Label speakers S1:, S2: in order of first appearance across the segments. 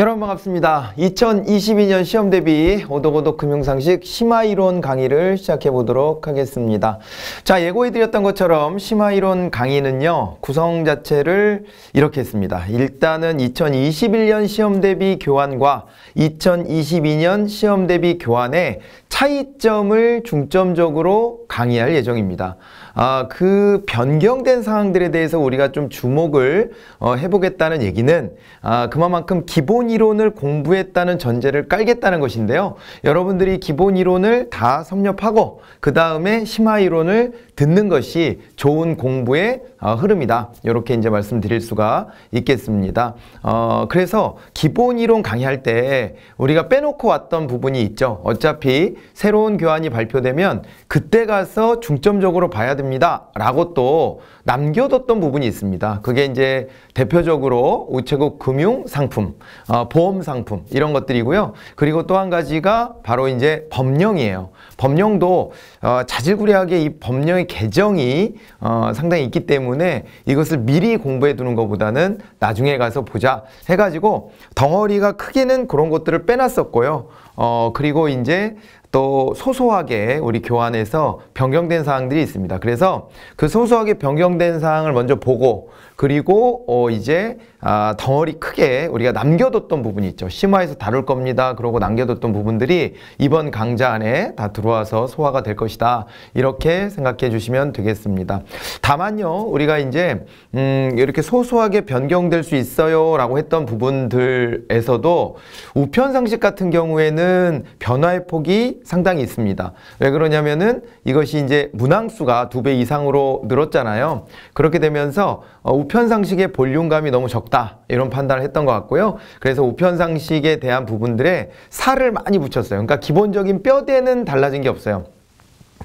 S1: 여러분 반갑습니다. 2022년 시험 대비 오독오독 금융상식 심화이론 강의를 시작해 보도록 하겠습니다. 자 예고해 드렸던 것처럼 심화이론 강의는요. 구성 자체를 이렇게 했습니다. 일단은 2021년 시험 대비 교환과 2022년 시험 대비 교환의 차이점을 중점적으로 강의할 예정입니다. 아, 그 변경된 사항들에 대해서 우리가 좀 주목을 어, 해보겠다는 얘기는 아, 그만큼 기본 이론을 공부했다는 전제를 깔겠다는 것인데요. 여러분들이 기본 이론을 다 섭렵하고 그 다음에 심화 이론을 듣는 것이 좋은 공부의 어, 흐름이다. 이렇게 이제 말씀드릴 수가 있겠습니다. 어, 그래서 기본 이론 강의할 때 우리가 빼놓고 왔던 부분이 있죠. 어차피 새로운 교환이 발표되면 그때 가서 중점적으로 봐야 됩니다. 라고 또 남겨뒀던 부분이 있습니다. 그게 이제 대표적으로 우체국 금융 상품, 어, 보험 상품 이런 것들이고요. 그리고 또 한 가지가 바로 이제 법령이에요. 법령도 어, 자질구레하게 이 법령의 개정이 어, 상당히 있기 때문에 이것을 미리 공부해 두는 것보다는 나중에 가서 보자 해가지고 덩어리가 크게는 그런 것들을 빼놨었고요. 어, 그리고 이제 또 소소하게 우리 교환에서 변경된 사항들이 있습니다. 그래서 그 소소하게 변경된 사항을 먼저 보고 그리고 어 이제 아 덩어리 크게 우리가 남겨뒀던 부분이 있죠. 심화해서 다룰 겁니다. 그러고 남겨뒀던 부분들이 이번 강좌 안에 다 들어와서 소화가 될 것이다. 이렇게 생각해 주시면 되겠습니다. 다만요, 우리가 이제 음 이렇게 소소하게 변경될 수 있어요라고 했던 부분들에서도 우편 상식 같은 경우에는 변화의 폭이 상당히 있습니다. 왜 그러냐면은 이것이 이제 문항수가 두 배 이상으로 늘었잖아요. 그렇게 되면서 어, 우편상식의 볼륨감이 너무 적다 이런 판단을 했던 것 같고요. 그래서 우편상식에 대한 부분들에 살을 많이 붙였어요. 그러니까 기본적인 뼈대는 달라진 게 없어요.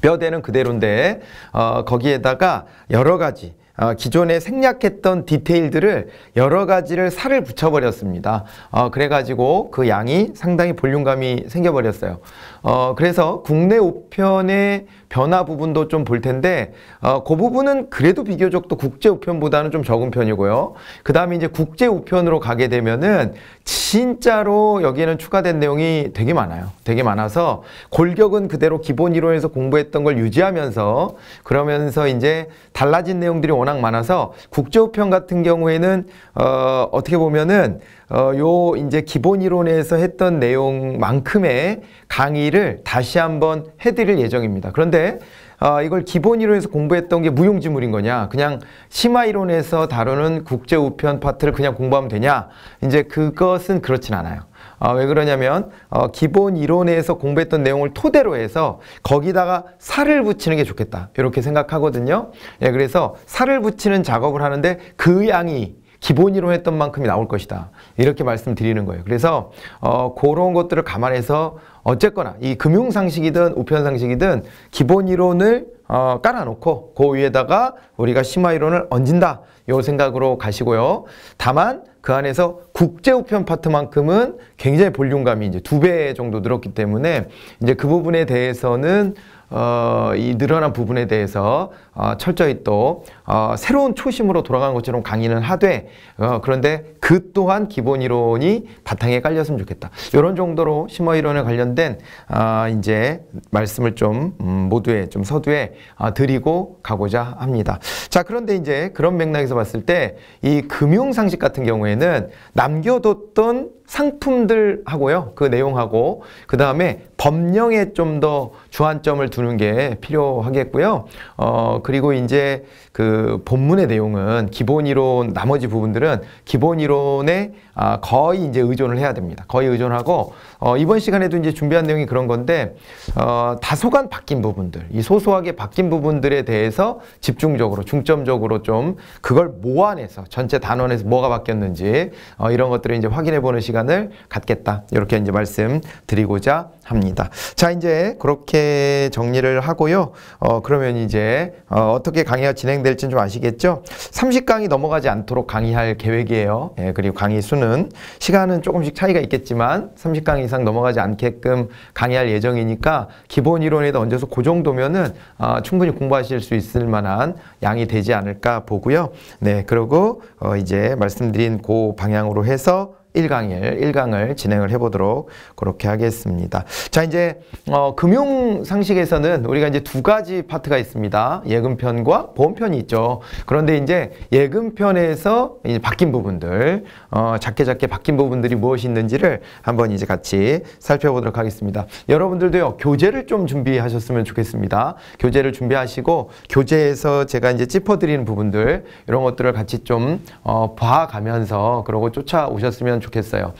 S1: 뼈대는 그대로인데 어, 거기에다가 여러 가지 어, 기존에 생략했던 디테일들을 여러 가지를 살을 붙여버렸습니다. 어, 그래가지고 그 양이 상당히 볼륨감이 생겨버렸어요. 어, 그래서 국내 우편의 변화 부분도 좀 볼 텐데 어, 그 부분은 그래도 비교적 또 국제 우편보다는 좀 적은 편이고요. 그 다음에 이제 국제 우편으로 가게 되면은 진짜로 여기에는 추가된 내용이 되게 많아요. 되게 많아서 골격은 그대로 기본 이론에서 공부했던 걸 유지하면서 그러면서 이제 달라진 내용들이 워낙 많아서 국제 우편 같은 경우에는 어, 어떻게 보면은 어, 요 이제 기본 이론에서 했던 내용만큼의 강의를 다시 한번 해드릴 예정입니다. 그런데 어, 이걸 기본 이론에서 공부했던 게 무용지물인 거냐 그냥 심화 이론에서 다루는 국제 우편 파트를 그냥 공부하면 되냐 이제 그것은 그렇진 않아요. 어, 왜 그러냐면 어, 기본 이론에서 공부했던 내용을 토대로 해서 거기다가 살을 붙이는 게 좋겠다 이렇게 생각하거든요. 예, 그래서 살을 붙이는 작업을 하는데 그 양이 기본 이론 했던 만큼이 나올 것이다. 이렇게 말씀드리는 거예요. 그래서 어, 그런 것들을 감안해서 어쨌거나 이 금융 상식이든 우편 상식이든 기본 이론을 어, 깔아놓고 그 위에다가 우리가 심화 이론을 얹는다 요 생각으로 가시고요. 다만 그 안에서 국제 우편 파트만큼은 굉장히 볼륨감이 이제 두 배 정도 늘었기 때문에 이제 그 부분에 대해서는 어, 이 늘어난 부분에 대해서 어, 철저히 또 어, 새로운 초심으로 돌아간 것처럼 강의는 하되 어, 그런데 그 또한 기본 이론이 바탕에 깔렸으면 좋겠다. 이런 정도로 심화 이론에 관련된 아, 이제 말씀을 좀 음, 모두에 좀 서두에 아, 드리고 가고자 합니다. 자 그런데 이제 그런 맥락에서 봤을 때 이 금융 상식 같은 경우에는 남겨뒀던 상품들하고요. 그 내용하고 그 다음에 법령에 좀 더 주안점을 두는 게 필요하겠고요. 어 그리고 이제 그 본문의 내용은 기본 이론 나머지 부분들은 기본 이론에 아, 거의 이제 의존을 해야 됩니다. 거의 의존하고 어, 이번 시간에도 이제 준비한 내용이 그런 건데 어, 다소간 바뀐 부분들, 이 소소하게 바뀐 부분들에 대해서 집중적으로, 중점적으로 좀 그걸 모아내서 전체 단원에서 뭐가 바뀌었는지 어, 이런 것들을 이제 확인해 보는 시간을 갖겠다. 이렇게 이제 말씀드리고자 합니다. 자, 이제 그렇게 정리를 하고요. 어, 그러면 이제 어, 어떻게 강의가 진행될지좀 아시겠죠? 30강이 넘어가지 않도록 강의할 계획이에요. 예, 그리고 강의 수는 시간은 조금씩 차이가 있겠지만 30강 이상 이상 넘어가지 않게끔 강의할 예정이니까 기본 이론에다 얹어서 그 정도면은 어, 충분히 공부하실 수 있을 만한 양이 되지 않을까 보고요. 네, 그리고 어, 이제 말씀드린 그 방향으로 해서 1강일 1강을 진행을 해보도록 그렇게 하겠습니다. 자 이제 어, 금융 상식에서는 우리가 이제 두 가지 파트가 있습니다. 예금편과 보험편이 있죠. 그런데 이제 예금편에서 이제 바뀐 부분들 어, 작게 작게 바뀐 부분들이 무엇이 있는지를 한번 이제 같이 살펴보도록 하겠습니다. 여러분들도요 교재를 좀 준비하셨으면 좋겠습니다. 교재를 준비하시고 교재에서 제가 이제 짚어드리는 부분들 이런 것들을 같이 좀 어, 봐가면서 그러고 쫓아오셨으면 좋겠습니다. 좋겠어요.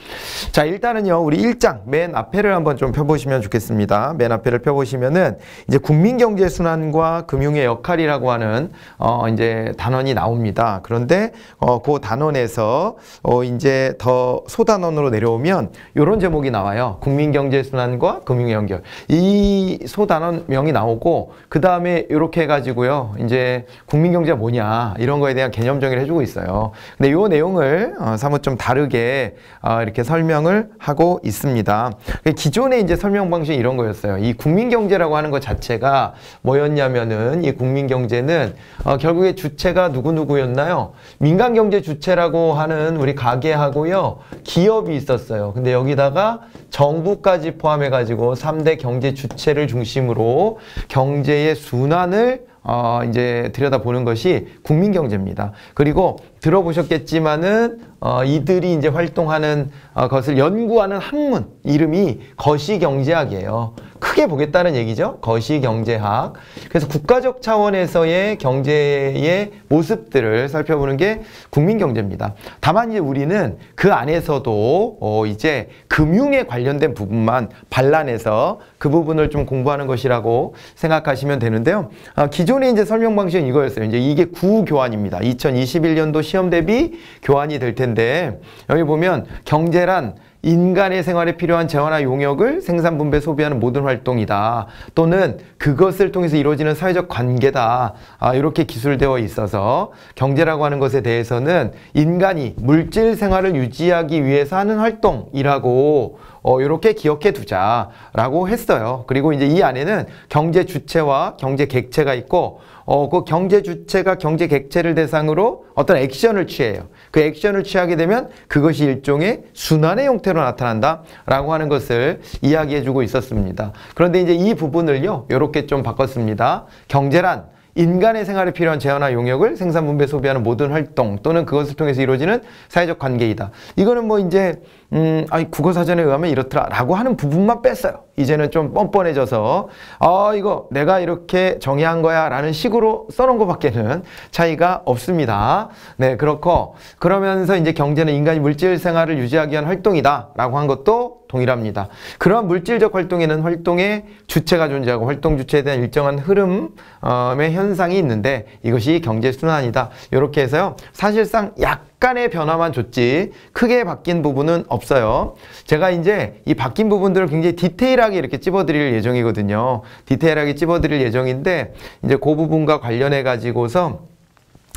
S1: 자, 일단은요. 우리 1장 맨 앞에를 한번 좀 펴보시면 좋겠습니다. 맨 앞에를 펴보시면은 이제 국민경제순환과 금융의 역할이라고 하는 어 이제 단원이 나옵니다. 그런데 어그 단원에서 어 이제 더 소단원으로 내려오면 이런 제목이 나와요. 국민경제순환과 금융의 연결. 이 소단원 명이 나오고 그 다음에 이렇게 해가지고요. 이제 국민경제가 뭐냐 이런 거에 대한 개념 정의를 해주고 있어요. 근데 요 내용을 어, 사뭇 좀 다르게 어, 이렇게 설명을 하고 있습니다. 그 기존에 이제 설명 방식 이런 거였어요. 이 국민 경제라고 하는 것 자체가 뭐였냐면은 이 국민 경제는 어, 결국에 주체가 누구 누구였나요? 민간 경제 주체라고 하는 우리 가게하고요 기업이 있었어요. 근데 여기다가 정부까지 포함해 가지고 3대 경제 주체를 중심으로 경제의 순환을 어, 이제 들여다보는 것이 국민경제입니다. 그리고 들어보셨겠지만은 어, 이들이 이제 활동하는 어, 것을 연구하는 학문 이름이 거시경제학이에요. 크게 보겠다는 얘기죠. 거시경제학. 그래서 국가적 차원에서의 경제의 모습들을 살펴보는 게 국민경제입니다. 다만 이제 우리는 그 안에서도 어, 이제 금융에 관련된 부분만 반란해서 그 부분을 좀 공부하는 것이라고 생각하시면 되는데요. 아, 기존의 이제 설명 방식은 이거였어요. 이제 이게 구교환입니다. 2021년도 시험 대비 교환이 될 텐데 여기 보면 경제란 인간의 생활에 필요한 재화나 용역을 생산, 분배, 소비하는 모든 활동이다. 또는 그것을 통해서 이루어지는 사회적 관계다. 아, 이렇게 기술되어 있어서 경제라고 하는 것에 대해서는 인간이 물질 생활을 유지하기 위해서 하는 활동이라고 어, 이렇게 기억해 두자라고 했어요. 그리고 이제 이 안에는 경제 주체와 경제 객체가 있고 어, 그 경제 주체가 경제 객체를 대상으로 어떤 액션을 취해요. 그 액션을 취하게 되면 그것이 일종의 순환의 형태로 나타난다라고 하는 것을 이야기해주고 있었습니다. 그런데 이제 이 부분을요, 요렇게좀 바꿨습니다. 경제란 인간의 생활에 필요한 제한화 용역을 생산, 분배, 소비하는 모든 활동 또는 그것을 통해서 이루어지는 사회적 관계이다. 이거는 뭐 이제 음, 아니 국어 사전에 의하면 이렇더라라고 하는 부분만 뺐어요. 이제는 좀 뻔뻔해져서 어 이거 내가 이렇게 정의한 거야라는 식으로 써놓은 것밖에는 차이가 없습니다. 네 그렇고 그러면서 이제 경제는 인간이 물질 생활을 유지하기 위한 활동이다라고 한 것도 동일합니다. 그러한 물질적 활동에는 활동의 주체가 존재하고 활동 주체에 대한 일정한 흐름의 어, 현상이 있는데 이것이 경제 순환이다. 이렇게 해서요 사실상 약 약간의 변화만 줬지 크게 바뀐 부분은 없어요. 제가 이제 이 바뀐 부분들을 굉장히 디테일하게 이렇게 찝어드릴 예정이거든요. 디테일하게 찝어드릴 예정인데 이제 그 부분과 관련해 가지고서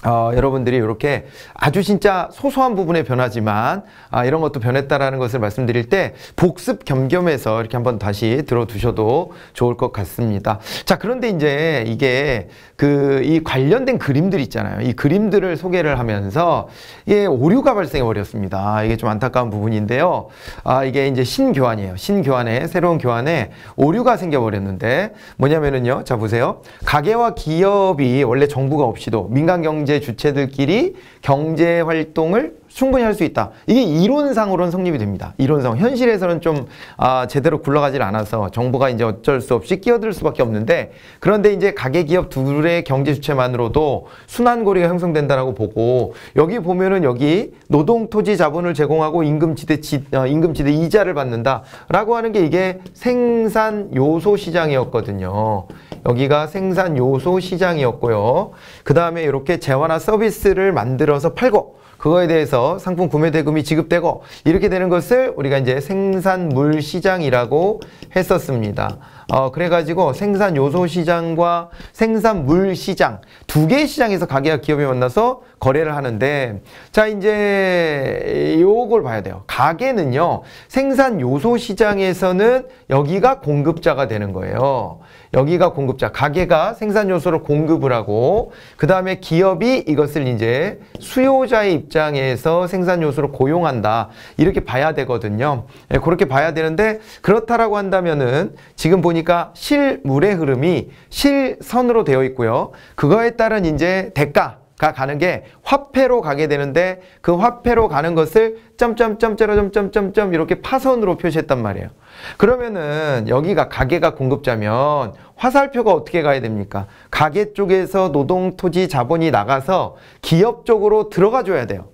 S1: 어, 여러분들이 이렇게 아주 진짜 소소한 부분에 변하지만 아, 이런 것도 변했다라는 것을 말씀드릴 때 복습 겸겸해서 이렇게 한번 다시 들어두셔도 좋을 것 같습니다. 자 그런데 이제 이게 그 이 관련된 그림들 있잖아요. 이 그림들을 소개를 하면서 이게 오류가 발생해 버렸습니다. 이게 좀 안타까운 부분인데요. 아 이게 이제 신교환이에요. 신교환에 새로운 교환에 오류가 생겨 버렸는데 뭐냐면은요. 자 보세요. 가게와 기업이 원래 정부가 없이도 민간 경제 경제 주체들끼리 경제 활동을 충분히 할 수 있다. 이게 이론상으로는 성립이 됩니다. 이론상. 현실에서는 좀 아, 제대로 굴러가질 않아서 정부가 이제 어쩔 수 없이 끼어들 수밖에 없는데 그런데 이제 가계 기업 둘의 경제 주체만으로도 순환고리가 형성된다라고 보고 여기 보면은 여기 노동 토지 자본을 제공하고 임금 지대 지, 어, 임금 지대 이자를 받는다라고 하는 게 이게 생산 요소 시장이었거든요. 여기가 생산 요소 시장이었고요. 그 다음에 이렇게 재화나 서비스를 만들어서 팔고 그거에 대해서 상품 구매 대금이 지급되고 이렇게 되는 것을 우리가 이제 생산물 시장이라고 했었습니다. 어, 그래가지고 생산 요소 시장과 생산물 시장 두 개의 시장에서 가게와 기업이 만나서 거래를 하는데 자 이제 요걸 봐야 돼요. 가게는요 생산 요소 시장에서는 여기가 공급자가 되는 거예요. 여기가 공급자, 가게가 생산 요소를 공급을 하고 그 다음에 기업이 이것을 이제 수요자의 입장에서 생산 요소를 고용한다. 이렇게 봐야 되거든요. 네, 그렇게 봐야 되는데 그렇다라고 한다면은 지금 보니까 실물의 흐름이 실선으로 되어 있고요. 그거에 따른 이제 대가 가 가는 게 화폐로 가게 되는데 그 화폐로 가는 것을 점점점점점점점점 이렇게 파선으로 표시했단 말이에요. 그러면은 여기가 가게가 공급자면 화살표가 어떻게 가야 됩니까? 가게 쪽에서 노동, 토지, 자본이 나가서 기업 쪽으로 들어가 줘야 돼요.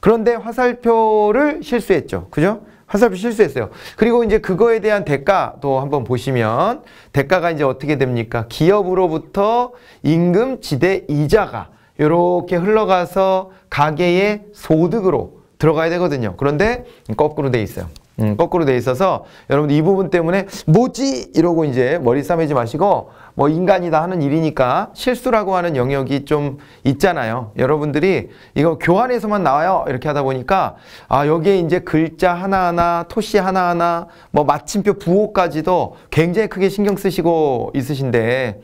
S1: 그런데 화살표를 실수했죠. 그죠? 화살표 실수했어요. 그리고 이제 그거에 대한 대가도 한번 보시면 대가가 이제 어떻게 됩니까? 기업으로부터 임금, 지대, 이자가 이렇게 흘러가서 가게의 소득으로 들어가야 되거든요. 그런데 거꾸로 돼 있어요. 음, 거꾸로 돼 있어서 여러분들 이 부분 때문에 뭐지? 이러고 이제 머리 싸매지 마시고 뭐 인간이다 하는 일이니까 실수라고 하는 영역이 좀 있잖아요. 여러분들이 이거 교환에서만 나와요. 이렇게 하다 보니까 아, 여기에 이제 글자 하나하나, 토시 하나하나, 뭐 마침표 부호까지도 굉장히 크게 신경 쓰시고 있으신데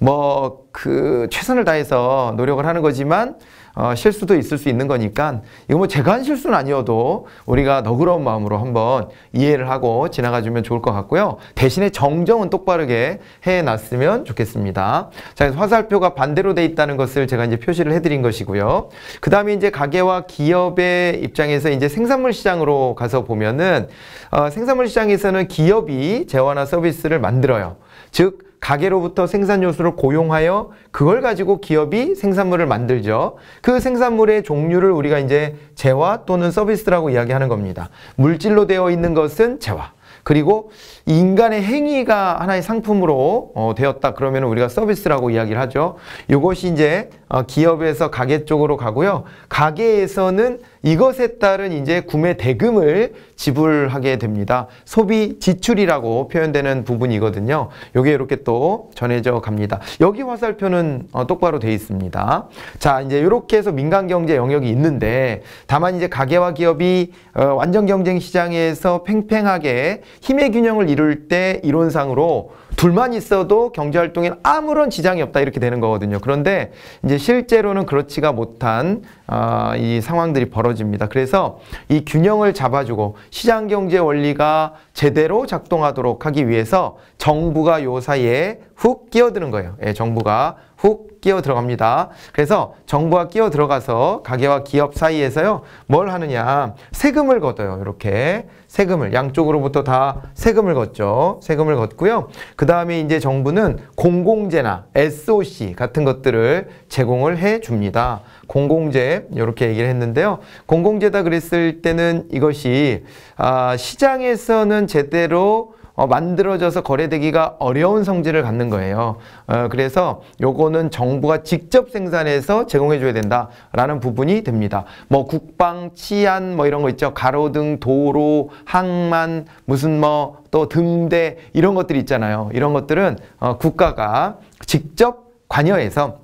S1: 뭐 그 최선을 다해서 노력을 하는 거지만 어, 실수도 있을 수 있는 거니까 이거 뭐 제가 한 실수는 아니어도 우리가 너그러운 마음으로 한번 이해를 하고 지나가 주면 좋을 것 같고요. 대신에 정정은 똑바르게 해놨으면 좋겠습니다. 자, 그래서 화살표가 반대로 돼 있다는 것을 제가 이제 표시를 해드린 것이고요. 그 다음에 이제 가게와 기업의 입장에서 이제 생산물 시장으로 가서 보면은 어, 생산물 시장에서는 기업이 재화나 서비스를 만들어요. 즉 가게로부터 생산 요소를 고용하여 그걸 가지고 기업이 생산물을 만들죠. 그 생산물의 종류를 우리가 이제 재화 또는 서비스라고 이야기하는 겁니다. 물질로 되어 있는 것은 재화. 그리고 인간의 행위가 하나의 상품으로 어, 되었다 그러면 우리가 서비스라고 이야기를 하죠. 이것이 이제 어, 기업에서 가게 쪽으로 가고요. 가게에서는 이것에 따른 이제 구매 대금을 지불하게 됩니다. 소비 지출이라고 표현되는 부분이거든요. 요게 이렇게 또 전해져 갑니다. 여기 화살표는 어, 똑바로 돼 있습니다. 자, 이제 이렇게 해서 민간 경제 영역이 있는데 다만 이제 가게와 기업이 어, 완전 경쟁 시장에서 팽팽하게 힘의 균형을 이룰 때 이론상으로 둘만 있어도 경제활동에 아무런 지장이 없다 이렇게 되는 거거든요. 그런데 이제 실제로는 그렇지가 못한 아, 이 상황들이 벌어집니다. 그래서 이 균형을 잡아주고 시장경제 원리가 제대로 작동하도록 하기 위해서 정부가 요 사이에 훅 끼어드는 거예요. 예, 정부가 훅 끼어 들어갑니다. 그래서 정부가 끼어 들어가서 가게와 기업 사이에서요. 뭘 하느냐. 세금을 걷어요. 이렇게. 세금을 양쪽으로부터 다 세금을 걷죠. 세금을 걷고요. 그 다음에 이제 정부는 공공재나 SOC 같은 것들을 제공을 해줍니다. 공공재 이렇게 얘기를 했는데요. 공공재다 그랬을 때는 이것이 아, 시장에서는 제대로 어, 만들어져서 거래되기가 어려운 성질을 갖는 거예요. 어, 그래서 요거는 정부가 직접 생산해서 제공해줘야 된다라는 부분이 됩니다. 뭐 국방, 치안 뭐 이런 거 있죠. 가로등, 도로, 항만, 무슨 뭐 또 등대 이런 것들 있잖아요. 이런 것들은 어, 국가가 직접 관여해서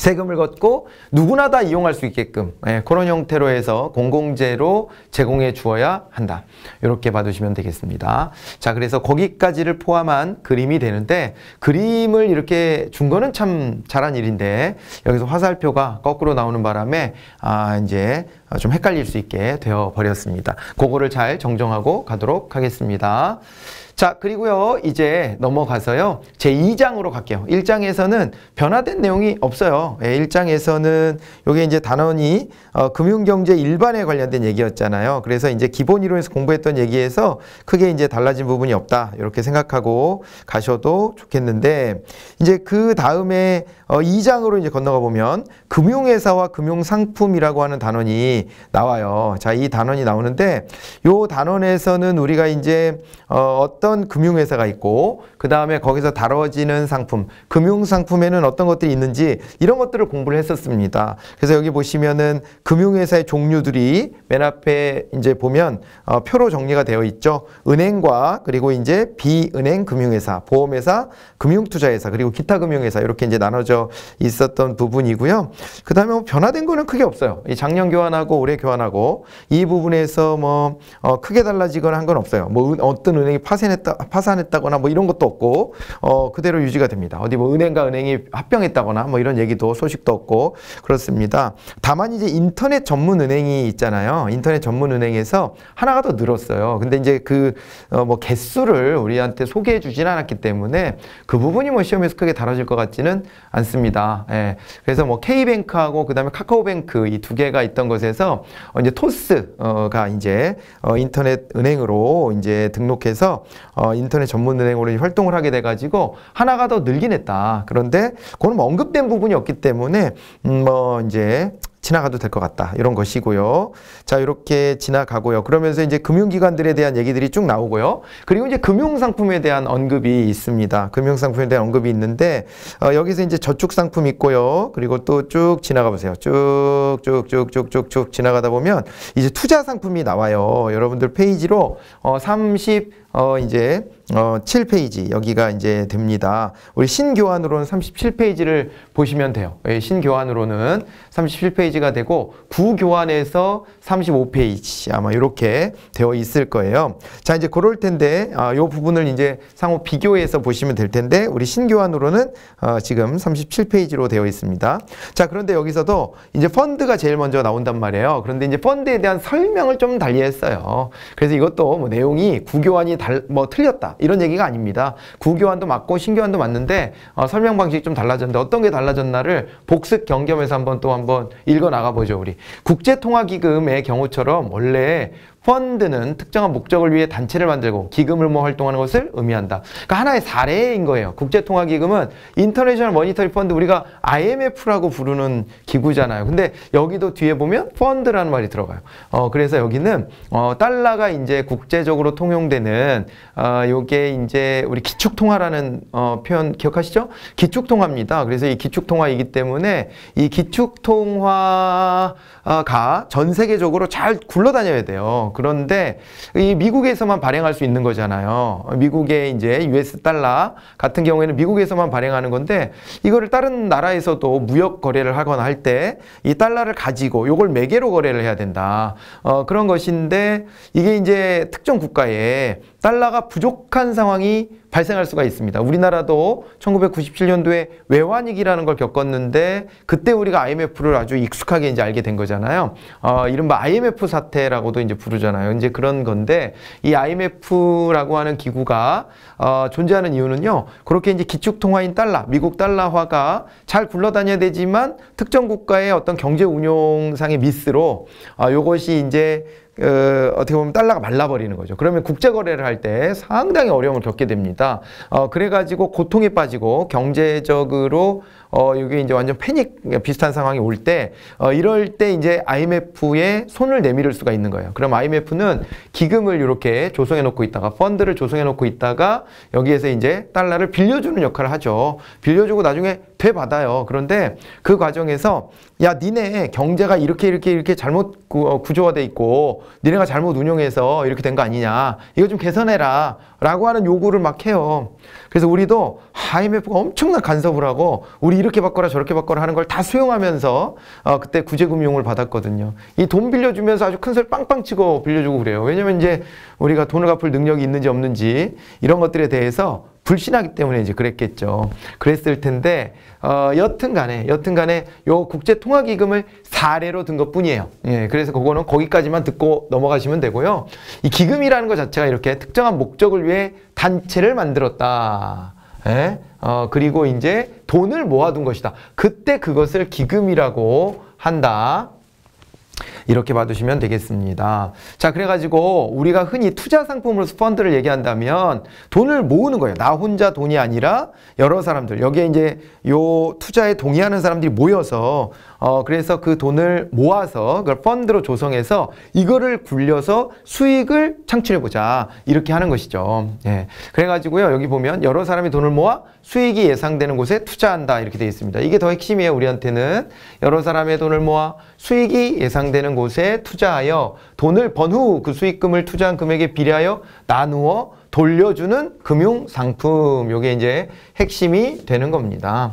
S1: 세금을 걷고 누구나 다 이용할 수 있게끔 예, 그런 형태로 해서 공공재로 제공해 주어야 한다. 이렇게 봐두시면 되겠습니다. 자 그래서 거기까지를 포함한 그림이 되는데 그림을 이렇게 준 거는 참 잘한 일인데 여기서 화살표가 거꾸로 나오는 바람에 아 이제 좀 헷갈릴 수 있게 되어 버렸습니다. 그거를 잘 정정하고 가도록 하겠습니다. 자, 그리고요. 이제 넘어가서요. 제2장으로 갈게요. 1장에서는 변화된 내용이 없어요. 예, 1장에서는 요게 이제 단원이 어, 금융경제 일반에 관련된 얘기였잖아요. 그래서 이제 기본 이론에서 공부했던 얘기에서 크게 이제 달라진 부분이 없다. 이렇게 생각하고 가셔도 좋겠는데 이제 그 다음에 어, 2장으로 이제 건너가 보면 금융회사와 금융상품이라고 하는 단원이 나와요. 자, 이 단원이 나오는데 요 단원에서는 우리가 이제 어, 어떤 어떤 금융회사가 있고 그 다음에 거기서 다뤄지는 상품, 금융 상품에는 어떤 것들이 있는지 이런 것들을 공부를 했었습니다. 그래서 여기 보시면은 금융회사의 종류들이 맨 앞에 이제 보면 어, 표로 정리가 되어 있죠. 은행과 그리고 이제 비은행 금융회사, 보험회사, 금융투자회사 그리고 기타 금융회사 이렇게 이제 나눠져 있었던 부분이고요. 그 다음에 뭐 변화된 거는 크게 없어요. 이 작년 교환하고 올해 교환하고 이 부분에서 뭐 어, 크게 달라지거나 한 건 없어요. 뭐 어떤 은행이 파산했다 파산했다거나 뭐 이런 것도 없고 어, 그대로 유지가 됩니다. 어디 뭐 은행과 은행이 합병했다거나 뭐 이런 얘기도 소식도 없고 그렇습니다. 다만 이제 인터넷 전문 은행이 있잖아요. 인터넷 전문 은행에서 하나가 더 늘었어요. 근데 이제 그뭐 어 뭐 개수를 우리한테 소개해 주진 않았기 때문에 그 부분이 뭐 시험에서 크게 다뤄질 것 같지는 않습니다. 예. 그래서 뭐 K뱅크하고 그다음에 카카오뱅크 이 두 개가 있던 것에서 어 이제 토스가 어, 이제 어 인터넷 은행으로 이제 등록해서 어 인터넷 전문 은행으로 활동 활동을 하게 돼가지고 하나가 더 늘긴 했다. 그런데 그건 뭐 언급된 부분이 없기 때문에 음뭐 이제 지나가도 될 것 같다. 이런 것이고요. 자, 이렇게 지나가고요. 그러면서 이제 금융기관들에 대한 얘기들이 쭉 나오고요. 그리고 이제 금융상품에 대한 언급이 있습니다. 금융상품에 대한 언급이 있는데, 어, 여기서 이제 저축상품 있고요. 그리고 또 쭉 지나가 보세요. 쭉, 쭉, 쭉, 쭉, 쭉, 쭉 지나가다 보면 이제 투자상품이 나와요. 여러분들 페이지로 어, 30, 어 이제 어 7페이지 여기가 이제 됩니다. 우리 신교환으로는 37페이지를 보시면 돼요. 예, 신교환으로는 37페이지가 되고 구교환에서 35페이지 아마 이렇게 되어 있을 거예요. 자 이제 그럴 텐데 아, 요 부분을 이제 상호 비교해서 보시면 될 텐데 우리 신교환으로는 어, 지금 37페이지로 되어 있습니다. 자 그런데 여기서도 이제 펀드가 제일 먼저 나온단 말이에요. 그런데 이제 펀드에 대한 설명을 좀 달리 했어요. 그래서 이것도 뭐 내용이 구교환이 달, 뭐 틀렸다 이런 얘기가 아닙니다. 구교환도 맞고 신교환도 맞는데 어, 설명 방식이 좀 달라졌는데 어떤 게 달라졌나를 복습 경겸해서 한번 또 한번 읽어 나가보죠 우리. 국제통화기금의 경우처럼 원래 펀드는 특정한 목적을 위해 단체를 만들고 기금을 모아 뭐 활동하는 것을 의미한다. 그러니까 하나의 사례인 거예요. 국제통화기금은 인터내셔널 모니터리 펀드 우리가 IMF라고 부르는 기구잖아요. 근데 여기도 뒤에 보면 펀드라는 말이 들어가요. 어, 그래서 여기는 어, 달러가 이제 국제적으로 통용되는 어, 요게 이제 우리 기축통화라는 어, 표현 기억하시죠? 기축통화입니다. 그래서 이 기축통화이기 때문에 이 기축통화가 전 세계적으로 잘 굴러다녀야 돼요. 그런데 이 미국에서만 발행할 수 있는 거잖아요. 미국의 이제 US 달러 같은 경우에는 미국에서만 발행하는 건데 이거를 다른 나라에서도 무역 거래를 하거나 할 때 이 달러를 가지고 이걸 매개로 거래를 해야 된다. 어, 그런 것인데 이게 이제 특정 국가에 달러가 부족한 상황이 발생할 수가 있습니다. 우리나라도 1997년도에 외환위기라는 걸 겪었는데 그때 우리가 IMF를 아주 익숙하게 이제 알게 된 거잖아요. 어, 이른바 IMF 사태라고도 이제 부르잖아요. 이제 그런 건데 이 IMF라고 하는 기구가 어, 존재하는 이유는요. 그렇게 이제 기축통화인 달러, 미국 달러화가 잘 굴러다녀야 되지만 특정 국가의 어떤 경제 운용상의 미스로 어, 요것이 이제 어, 어떻게 보면 달러가 말라버리는 거죠. 그러면 국제 거래를 할 때 상당히 어려움을 겪게 됩니다. 어, 그래가지고 고통에 빠지고 경제적으로 어, 이게 이제 완전 패닉 그러니까 비슷한 상황이 올때 어, 이럴 때 이제 IMF에 손을 내밀을 수가 있는 거예요. 그럼 IMF는 기금을 이렇게 조성해 놓고 있다가 펀드를 조성해 놓고 있다가 여기에서 이제 달러를 빌려주는 역할을 하죠. 빌려주고 나중에 되받아요. 그런데 그 과정에서 야 니네 경제가 이렇게 이렇게 이렇게 잘못 어, 구조화돼 있고 니네가 잘못 운영해서 이렇게 된 거 아니냐 이거 좀 개선해라 라고 하는 요구를 막 해요. 그래서 우리도 IMF가 엄청난 간섭을 하고 우리 이렇게 바꿔라 저렇게 바꿔라 하는 걸 다 수용하면서 어, 그때 구제금융을 받았거든요. 이 돈 빌려주면서 아주 큰 소리 빵빵 치고 빌려주고 그래요. 왜냐면 이제 우리가 돈을 갚을 능력이 있는지 없는지 이런 것들에 대해서 불신하기 때문에 이제 그랬겠죠. 그랬을 텐데 어, 여튼간에 여튼간에 요 국제통화기금을 사례로 든 것뿐이에요. 예, 그래서 그거는 거기까지만 듣고 넘어가시면 되고요. 이 기금이라는 것 자체가 이렇게 특정한 목적을 위해 단체를 만들었다. 예? 어, 그리고 이제 돈을 모아둔 것이다. 그때 그것을 기금이라고 한다. 이렇게 봐주시면 되겠습니다. 자, 그래가지고 우리가 흔히 투자 상품으로서 펀드를 얘기한다면 돈을 모으는 거예요. 나 혼자 돈이 아니라 여러 사람들. 여기에 이제 요 투자에 동의하는 사람들이 모여서 어, 그래서 그 돈을 모아서 그걸 펀드로 조성해서 이거를 굴려서 수익을 창출해보자 이렇게 하는 것이죠. 예. 그래가지고요 여기 보면 여러 사람이 돈을 모아 수익이 예상되는 곳에 투자한다 이렇게 되어 있습니다. 이게 더 핵심이에요 우리한테는 여러 사람의 돈을 모아 수익이 예상되는 곳에 투자하여 돈을 번 후 그 수익금을 투자한 금액에 비례하여 나누어 돌려주는 금융 상품 요게 이제 핵심이 되는 겁니다.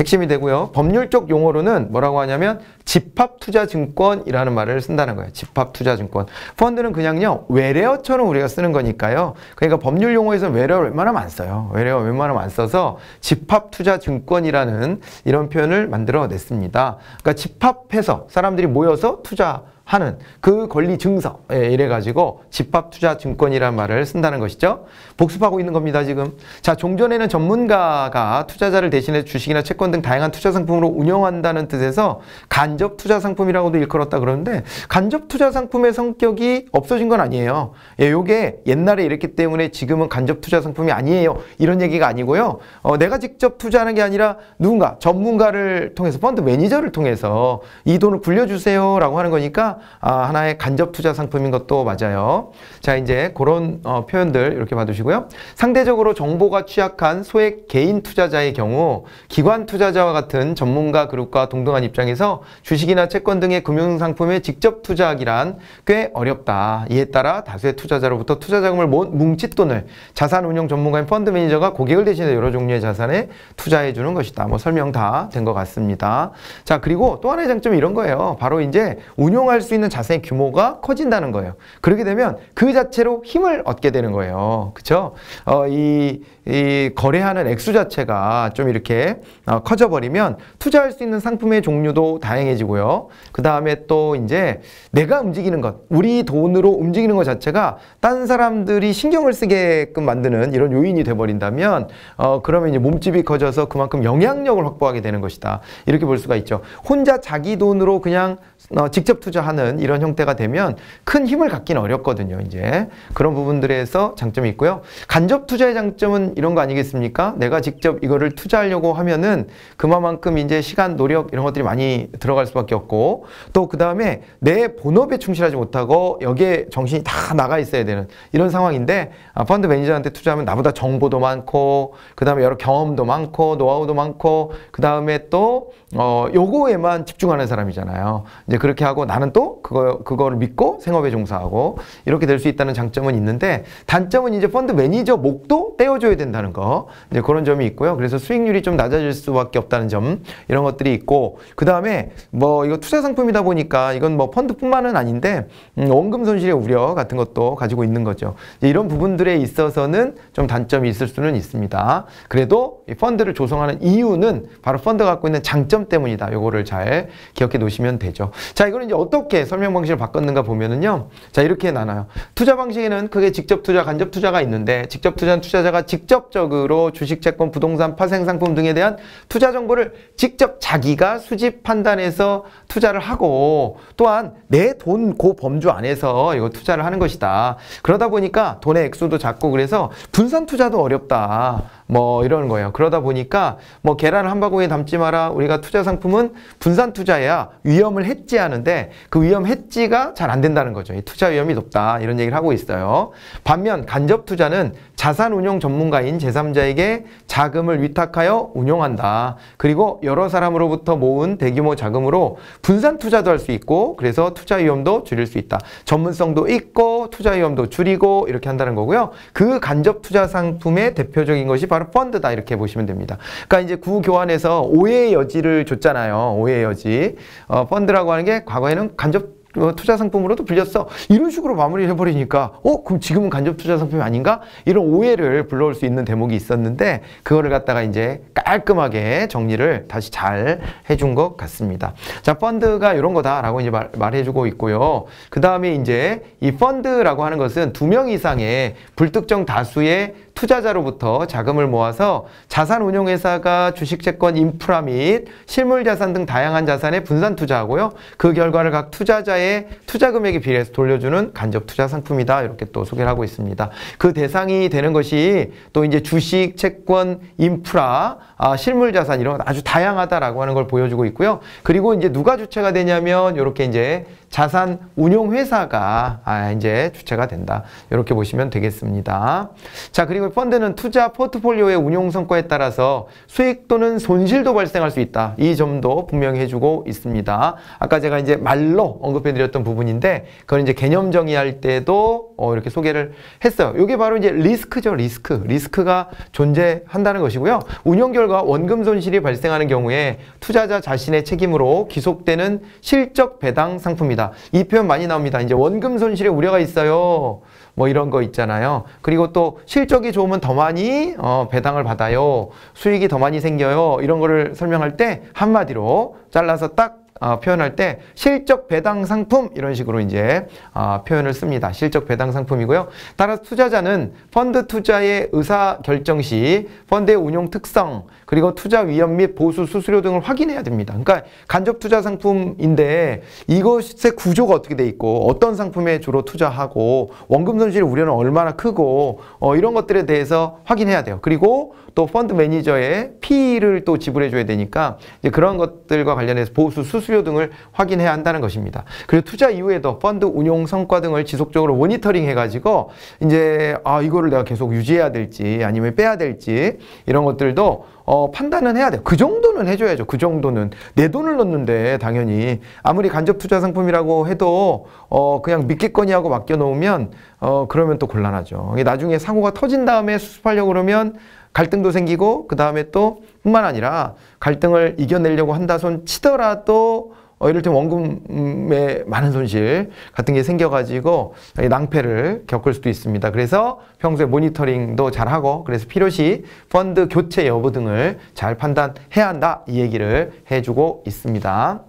S1: 핵심이 되고요. 법률적 용어로는 뭐라고 하냐면 집합투자증권이라는 말을 쓴다는 거예요. 집합투자증권. 펀드는 그냥요. 외래어처럼 우리가 쓰는 거니까요. 그러니까 법률 용어에서는 외래어 웬만하면 안 써요. 외래어 웬만하면 안 써서 집합투자증권이라는 이런 표현을 만들어냈습니다. 그러니까 집합해서 사람들이 모여서 투자 하는 그 권리 증서 예, 이래가지고 집합투자증권이란 말을 쓴다는 것이죠. 복습하고 있는 겁니다 지금. 자 종전에는 전문가가 투자자를 대신해 주식이나 채권 등 다양한 투자 상품으로 운영한다는 뜻에서 간접 투자 상품이라고도 일컬었다 그러는데 간접 투자 상품의 성격이 없어진 건 아니에요. 예, 요게 옛날에 이랬기 때문에 지금은 간접 투자 상품이 아니에요. 이런 얘기가 아니고요. 어, 내가 직접 투자하는 게 아니라 누군가 전문가를 통해서 펀드 매니저를 통해서 이 돈을 굴려주세요라고 하는 거니까 아, 하나의 간접 투자 상품인 것도 맞아요. 자 이제 그런 어, 표현들 이렇게 봐주시고요 상대적으로 정보가 취약한 소액 개인 투자자의 경우 기관 투자자와 같은 전문가 그룹과 동등한 입장에서 주식이나 채권 등의 금융상품에 직접 투자하기란 꽤 어렵다. 이에 따라 다수의 투자자로부터 투자자금을 모은 뭉칫돈을 자산운용 전문가인 펀드 매니저가 고객을 대신해 여러 종류의 자산에 투자해 주는 것이다. 뭐 설명 다 된 것 같습니다. 자 그리고 또 하나의 장점이 이런 거예요. 바로 이제 운용할 수 있는 자세의 규모가 커진다는 거예요. 그렇게 되면 그 자체로 힘을 얻게 되는 거예요. 그렇죠? 어, 이이 거래하는 액수 자체가 좀 이렇게 어, 커져버리면 투자할 수 있는 상품의 종류도 다양해지고요. 그 다음에 또 이제 내가 움직이는 것, 우리 돈으로 움직이는 것 자체가 딴 사람들이 신경을 쓰게끔 만드는 이런 요인이 돼버린다면 어, 그러면 이제 몸집이 커져서 그만큼 영향력을 확보하게 되는 것이다. 이렇게 볼 수가 있죠. 혼자 자기 돈으로 그냥 어, 직접 투자하는 이런 형태가 되면 큰 힘을 갖기는 어렵거든요. 이제 그런 부분들에서 장점이 있고요. 간접 투자의 장점은 이런 거 아니겠습니까? 내가 직접 이거를 투자하려고 하면은 그만큼 이제 시간, 노력 이런 것들이 많이 들어갈 수밖에 없고 또 그 다음에 내 본업에 충실하지 못하고 여기에 정신이 다 나가 있어야 되는 이런 상황인데 아, 펀드 매니저한테 투자하면 나보다 정보도 많고 그 다음에 여러 경험도 많고 노하우도 많고 그 다음에 또 어, 요거에만 집중하는 사람이잖아요. 이제 그렇게 하고 나는 또 그거 그거를 믿고 생업에 종사하고 이렇게 될 수 있다는 장점은 있는데 단점은 이제 펀드 매니저 목도 떼어줘야 된다는 거 이제 그런 점이 있고요. 그래서 수익률이 좀 낮아질 수밖에 없다는 점 이런 것들이 있고 그 다음에 뭐 이거 투자 상품이다 보니까 이건 뭐 펀드뿐만은 아닌데 음, 원금 손실의 우려 같은 것도 가지고 있는 거죠. 이런 부분들에 있어서는 좀 단점이 있을 수는 있습니다. 그래도 이 펀드를 조성하는 이유는 바로 펀드 갖고 있는 장점 때문이다. 요거를 잘 기억해 놓으시면 되죠. 자, 이거는 이제 어떻게 설명 방식을 바꿨는가 보면은요. 자, 이렇게 나눠요. 투자 방식에는 크게 직접 투자, 간접 투자가 있는데 직접 투자는 투자자가 직접 직접적으로 주식, 채권, 부동산, 파생 상품 등에 대한 투자 정보를 직접 자기가 수집 판단해서 투자를 하고 또한 내 돈 고 범주 안에서 이거 투자를 하는 것이다. 그러다 보니까 돈의 액수도 작고 그래서 분산 투자도 어렵다. 뭐 이런 거예요. 그러다 보니까 뭐계란한 바구니에 담지 마라. 우리가 투자 상품은 분산 투자해야 위험을 했지 하는데 그 위험 했지가 잘 안 된다는 거죠. 투자 위험이 높다. 이런 얘기를 하고 있어요. 반면 간접 투자는 자산운용 전문가인 제3자에게 자금을 위탁하여 운용한다. 그리고 여러 사람으로부터 모은 대규모 자금으로 분산 투자도 할 수 있고 그래서 투자 위험도 줄일 수 있다. 전문성도 있고 투자 위험도 줄이고 이렇게 한다는 거고요. 그 간접 투자 상품의 대표적인 것이 바로 펀드다 이렇게 보시면 됩니다. 그러니까 이제 구교환에서 오해의 여지를 줬잖아요. 오해의 여지. 어, 펀드라고 하는 게 과거에는 간접 어, 투자 상품으로도 불렸어. 이런 식으로 마무리를 해버리니까 어? 그럼 지금은 간접 투자 상품이 아닌가? 이런 오해를 불러올 수 있는 대목이 있었는데 그거를 갖다가 이제 깔끔하게 정리를 다시 잘 해준 것 같습니다. 자, 펀드가 이런 거다라고 이제 말, 말해주고 있고요. 그 다음에 이제 이 펀드라고 하는 것은 두 명 이상의 불특정 다수의 투자자로부터 자금을 모아서 자산운용회사가 주식채권 인프라 및 실물자산 등 다양한 자산에 분산 투자하고요. 그 결과를 각 투자자의 투자 금액에 비례해서 돌려주는 간접 투자 상품이다. 이렇게 또 소개를 하고 있습니다. 그 대상이 되는 것이 또 이제 주식, 채권, 인프라, 아, 실물자산 이런 아주 다양하다라고 하는 걸 보여주고 있고요. 그리고 이제 누가 주체가 되냐면 이렇게 이제 자산 운용 회사가 아, 이제 주체가 된다. 이렇게 보시면 되겠습니다. 자, 그리고 대한민 펀드는 투자 포트폴리오의 운용 성과에 따라서 수익 또는 손실도 발생할 수 있다. 이 점도 분명히 해주고 있습니다. 아까 제가 이제 말로 언급해드렸던 부분인데 그건 이제 개념 정의할 때도 어 이렇게 소개를 했어요. 이게 바로 이제 리스크죠. 리스크. 리스크가 존재한다는 것이고요. 운영 결과 원금 손실이 발생하는 경우에 투자자 자신의 책임으로 기속되는 실적 배당 상품이다. 이 표현 많이 나옵니다. 이제 원금 손실에 우려가 있어요. 뭐 이런 거 있잖아요. 그리고 또 실적이 좋으면 더 많이 어, 배당을 받아요. 수익이 더 많이 생겨요. 이런 거를 설명할 때 한마디로 잘라서 딱 어, 표현할 때 실적 배당 상품 이런 식으로 이제 어, 표현을 씁니다. 실적 배당 상품이고요. 따라서 투자자는 펀드 투자의 의사 결정 시 펀드의 운용 특성, 그리고 투자 위험 및 보수 수수료 등을 확인해야 됩니다. 그러니까 간접 투자 상품인데 이것의 구조가 어떻게 돼 있고 어떤 상품에 주로 투자하고 원금 손실 우려는 얼마나 크고 어, 이런 것들에 대해서 확인해야 돼요. 그리고 또 펀드 매니저의 피를 또 지불해 줘야 되니까 이제 그런 것들과 관련해서 보수 수수료 등을 확인해야 한다는 것입니다. 그리고 투자 이후에도 펀드 운용 성과 등을 지속적으로 모니터링 해가지고 이제 아 이거를 내가 계속 유지해야 될지 아니면 빼야 될지 이런 것들도 어, 판단은 해야 돼요. 그 정도는 해줘야죠. 그 정도는. 내 돈을 넣는데 당연히 아무리 간접 투자 상품이라고 해도 어, 그냥 믿겠거니 하고 맡겨놓으면 어, 그러면 또 곤란하죠. 나중에 사고가 터진 다음에 수습하려고 그러면 갈등도 생기고 그 다음에 또 뿐만 아니라 갈등을 이겨내려고 한다 손 치더라도 어, 이를테면 원금에 많은 손실 같은 게 생겨가지고 낭패를 겪을 수도 있습니다. 그래서 평소에 모니터링도 잘하고 그래서 필요시 펀드 교체 여부 등을 잘 판단해야 한다 이 얘기를 해주고 있습니다.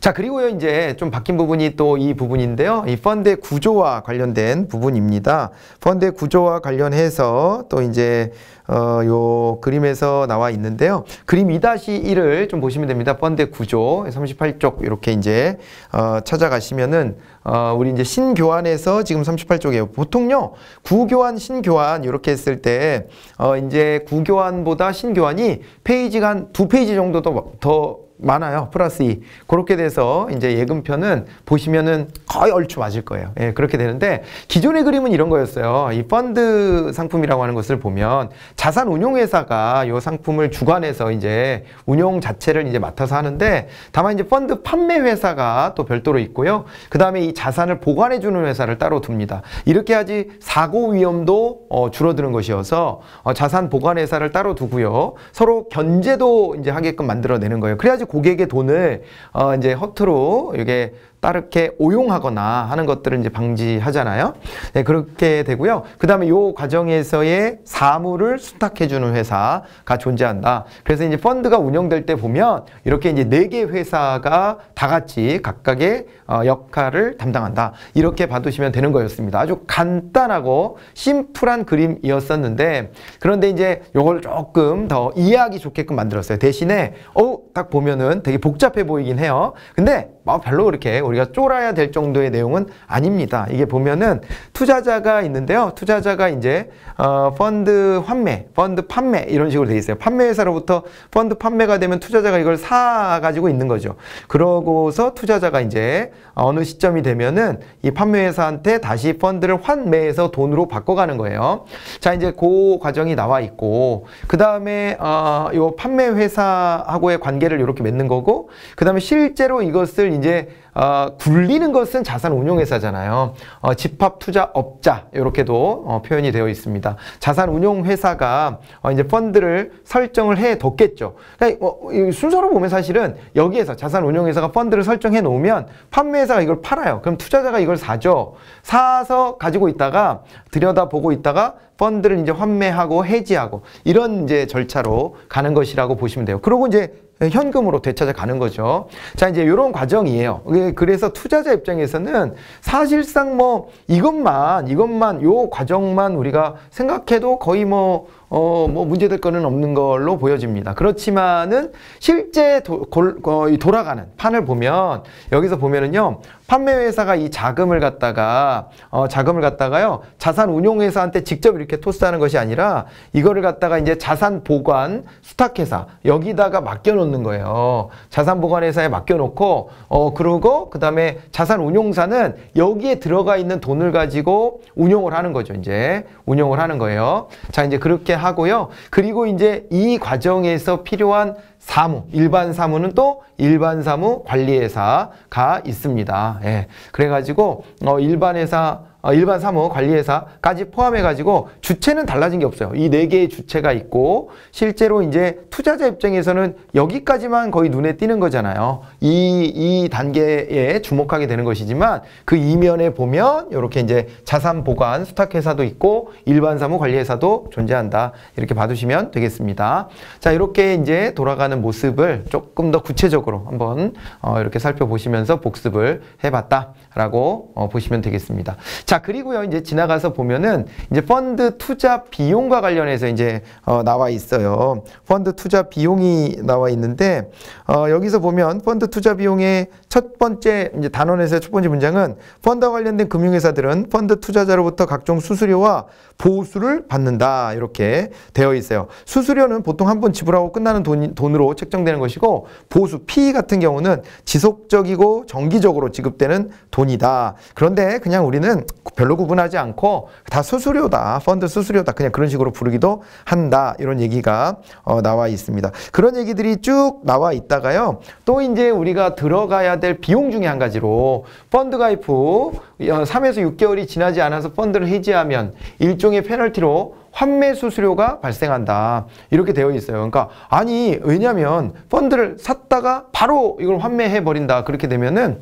S1: 자, 그리고요, 이제 좀 바뀐 부분이 또 이 부분인데요. 이 펀드의 구조와 관련된 부분입니다. 펀드의 구조와 관련해서 또 이제, 어, 요 그림에서 나와 있는데요. 그림 2-1을 좀 보시면 됩니다. 펀드의 구조, 38쪽 이렇게 이제, 어, 찾아가시면은, 어, 우리 이제 신교환에서 지금 38쪽이에요. 보통요, 구교환, 신교환, 이렇게 했을 때, 어, 이제 구교환보다 신교환이 페이지가 한 두 페이지 정도 더, 더 많아요. 플러스 2. 그렇게 돼서 이제 예금편은 보시면은 거의 얼추 맞을 거예요. 예, 그렇게 되는데 기존의 그림은 이런 거였어요. 이 펀드 상품이라고 하는 것을 보면 자산 운용 회사가 이 상품을 주관해서 이제 운용 자체를 이제 맡아서 하는데 다만 이제 펀드 판매 회사가 또 별도로 있고요. 그다음에 이 자산을 보관해 주는 회사를 따로 둡니다. 이렇게 하지 사고 위험도 어, 줄어드는 것이어서 어, 자산 보관 회사를 따로 두고요. 서로 견제도 이제 하게끔 만들어 내는 거예요. 그래야지 고객의 돈을 어 이제 허투루 이게 따르게 오용하거나 하는 것들을 이제 방지하잖아요. 네, 그렇게 되고요. 그 다음에 요 과정에서의 사물을 수탁해주는 회사가 존재한다. 그래서 이제 펀드가 운영될 때 보면 이렇게 이제 네 개 회사가 다 같이 각각의 어, 역할을 담당한다. 이렇게 봐두시면 되는 거였습니다. 아주 간단하고 심플한 그림이었었는데 그런데 이제 요걸 조금 더 이해하기 좋게끔 만들었어요. 대신에 어우 딱 보면은 되게 복잡해 보이긴 해요. 근데 별로 그렇게 우리가 쫄아야 될 정도의 내용은 아닙니다. 이게 보면은 투자자가 있는데요. 투자자가 이제 어, 펀드 환매, 펀드 판매 이런 식으로 돼 있어요. 판매회사로부터 펀드 판매가 되면 투자자가 이걸 사 가지고 있는 거죠. 그러고서 투자자가 이제 어느 시점이 되면은 이 판매회사한테 다시 펀드를 환매해서 돈으로 바꿔가는 거예요. 자 이제 그 과정이 나와 있고 그 다음에 어, 요 판매회사하고의 관계를 이렇게 맺는 거고 그 다음에 실제로 이것을 이제 어, 굴리는 것은 자산 운용회사잖아요. 어, 집합투자업자 이렇게도 어, 표현이 되어 있습니다. 자산 운용회사가 어, 이제 펀드를 설정을 해 뒀겠죠. 그러니까 어, 순서로 보면 사실은 여기에서 자산 운용회사가 펀드를 설정해 놓으면 판매회사가 이걸 팔아요. 그럼 투자자가 이걸 사죠. 사서 가지고 있다가 들여다보고 있다가 펀드를 이제 환매하고 해지하고 이런 이제 절차로 가는 것이라고 보시면 돼요. 그리고 이제 현금으로 되찾아 가는 거죠. 자, 이제 이런 과정이에요. 그래서 투자자 입장에서는 사실상 뭐 이것만, 이것만, 요 과정만 우리가 생각해도 거의 뭐 어, 뭐 문제될 거는 없는 걸로 보여집니다. 그렇지만은 실제 도, 골, 어, 돌아가는 판을 보면 여기서 보면은요. 판매 회사가 이 자금을 갖다가 어, 자금을 갖다가요. 자산 운용 회사한테 직접 이렇게 토스하는 것이 아니라 이거를 갖다가 이제 자산 보관 수탁 회사 여기다가 맡겨 놓는 거예요. 자산 보관 회사에 맡겨 놓고 어 그러고 그다음에 자산 운용사는 여기에 들어가 있는 돈을 가지고 운용을 하는 거죠. 이제 운용을 하는 거예요. 자, 이제 그렇게 하고요. 그리고 이제 이 과정에서 필요한 사무, 일반 사무는 또 일반 사무 관리회사가 있습니다. 예. 그래가지고 어, 일반 회사 어, 일반 사무 관리회사까지 포함해가지고 주체는 달라진 게 없어요. 이 네 개의 주체가 있고 실제로 이제 투자자 입장에서는 여기까지만 거의 눈에 띄는 거잖아요. 이, 이 단계에 주목하게 되는 것이지만 그 이면에 보면 이렇게 이제 자산 보관 수탁회사도 있고 일반 사무 관리회사도 존재한다. 이렇게 봐주시면 되겠습니다. 자, 이렇게 이제 돌아가는 모습을 조금 더 구체적으로 한번 어, 이렇게 살펴보시면서 복습을 해봤다라고 어, 보시면 되겠습니다. 자, 그리고요, 이제 지나가서 보면은 이제 펀드 투자 비용과 관련해서 이제 어, 나와 있어요. 펀드 투자 비용이 나와 있는데 어, 여기서 보면 펀드 투자 비용의 첫 번째 이제 단원에서의 첫 번째 문장은 펀드와 관련된 금융회사들은 펀드 투자자로부터 각종 수수료와 보수를 받는다 이렇게 되어 있어요. 수수료는 보통 한 번 지불하고 끝나는 돈, 돈으로 책정되는 것이고 보수 피 같은 경우는 지속적이고 정기적으로 지급되는 돈이다. 그런데 그냥 우리는 별로 구분하지 않고 다 수수료다 펀드 수수료다 그냥 그런 식으로 부르기도 한다 이런 얘기가 어, 나와 있습니다. 그런 얘기들이 쭉 나와 있다가요. 또 이제 우리가 들어가야 될 비용 중에 한 가지로 펀드 가입후 3에서 어, 6개월이 지나지 않아서 펀드를 해지하면 일종의 페널티로 환매 수수료가 발생한다. 이렇게 되어 있어요. 그러니까 아니 왜냐면 펀드를 샀다가 바로 이걸 환매해 버린다. 그렇게 되면은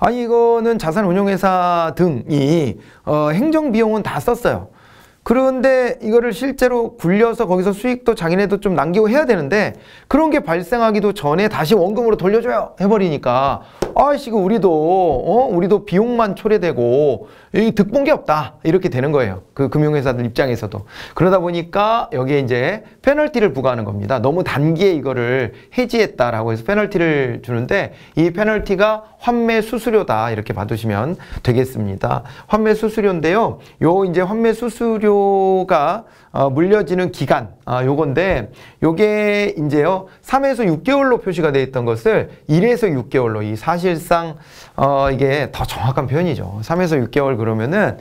S1: 아니 이거는 자산운용회사 등이 어, 행정비용은 다 썼어요. 그런데 이거를 실제로 굴려서 거기서 수익도 자기네도 좀 남기고 해야 되는데 그런 게 발생하기도 전에 다시 원금으로 돌려줘요 해버리니까 아이씨 우리도 어 우리도 비용만 초래되고 이 득본 게 없다 이렇게 되는 거예요. 그 금융회사들 입장에서도 그러다 보니까 여기에 이제 페널티를 부과하는 겁니다. 너무 단기에 이거를 해지했다라고 해서 페널티를 주는데 이 페널티가 환매 수수료다 이렇게 봐두시면 되겠습니다. 환매 수수료인데요. 요 이제 환매 수수료가 어, 물려지는 기간 아, 요건데 요게 이제요 3에서 6개월로 표시가 되어 있던 것을 1에서 6개월로 이 사실상 어, 이게 더 정확한 표현이죠. 3에서 6개월 그러면은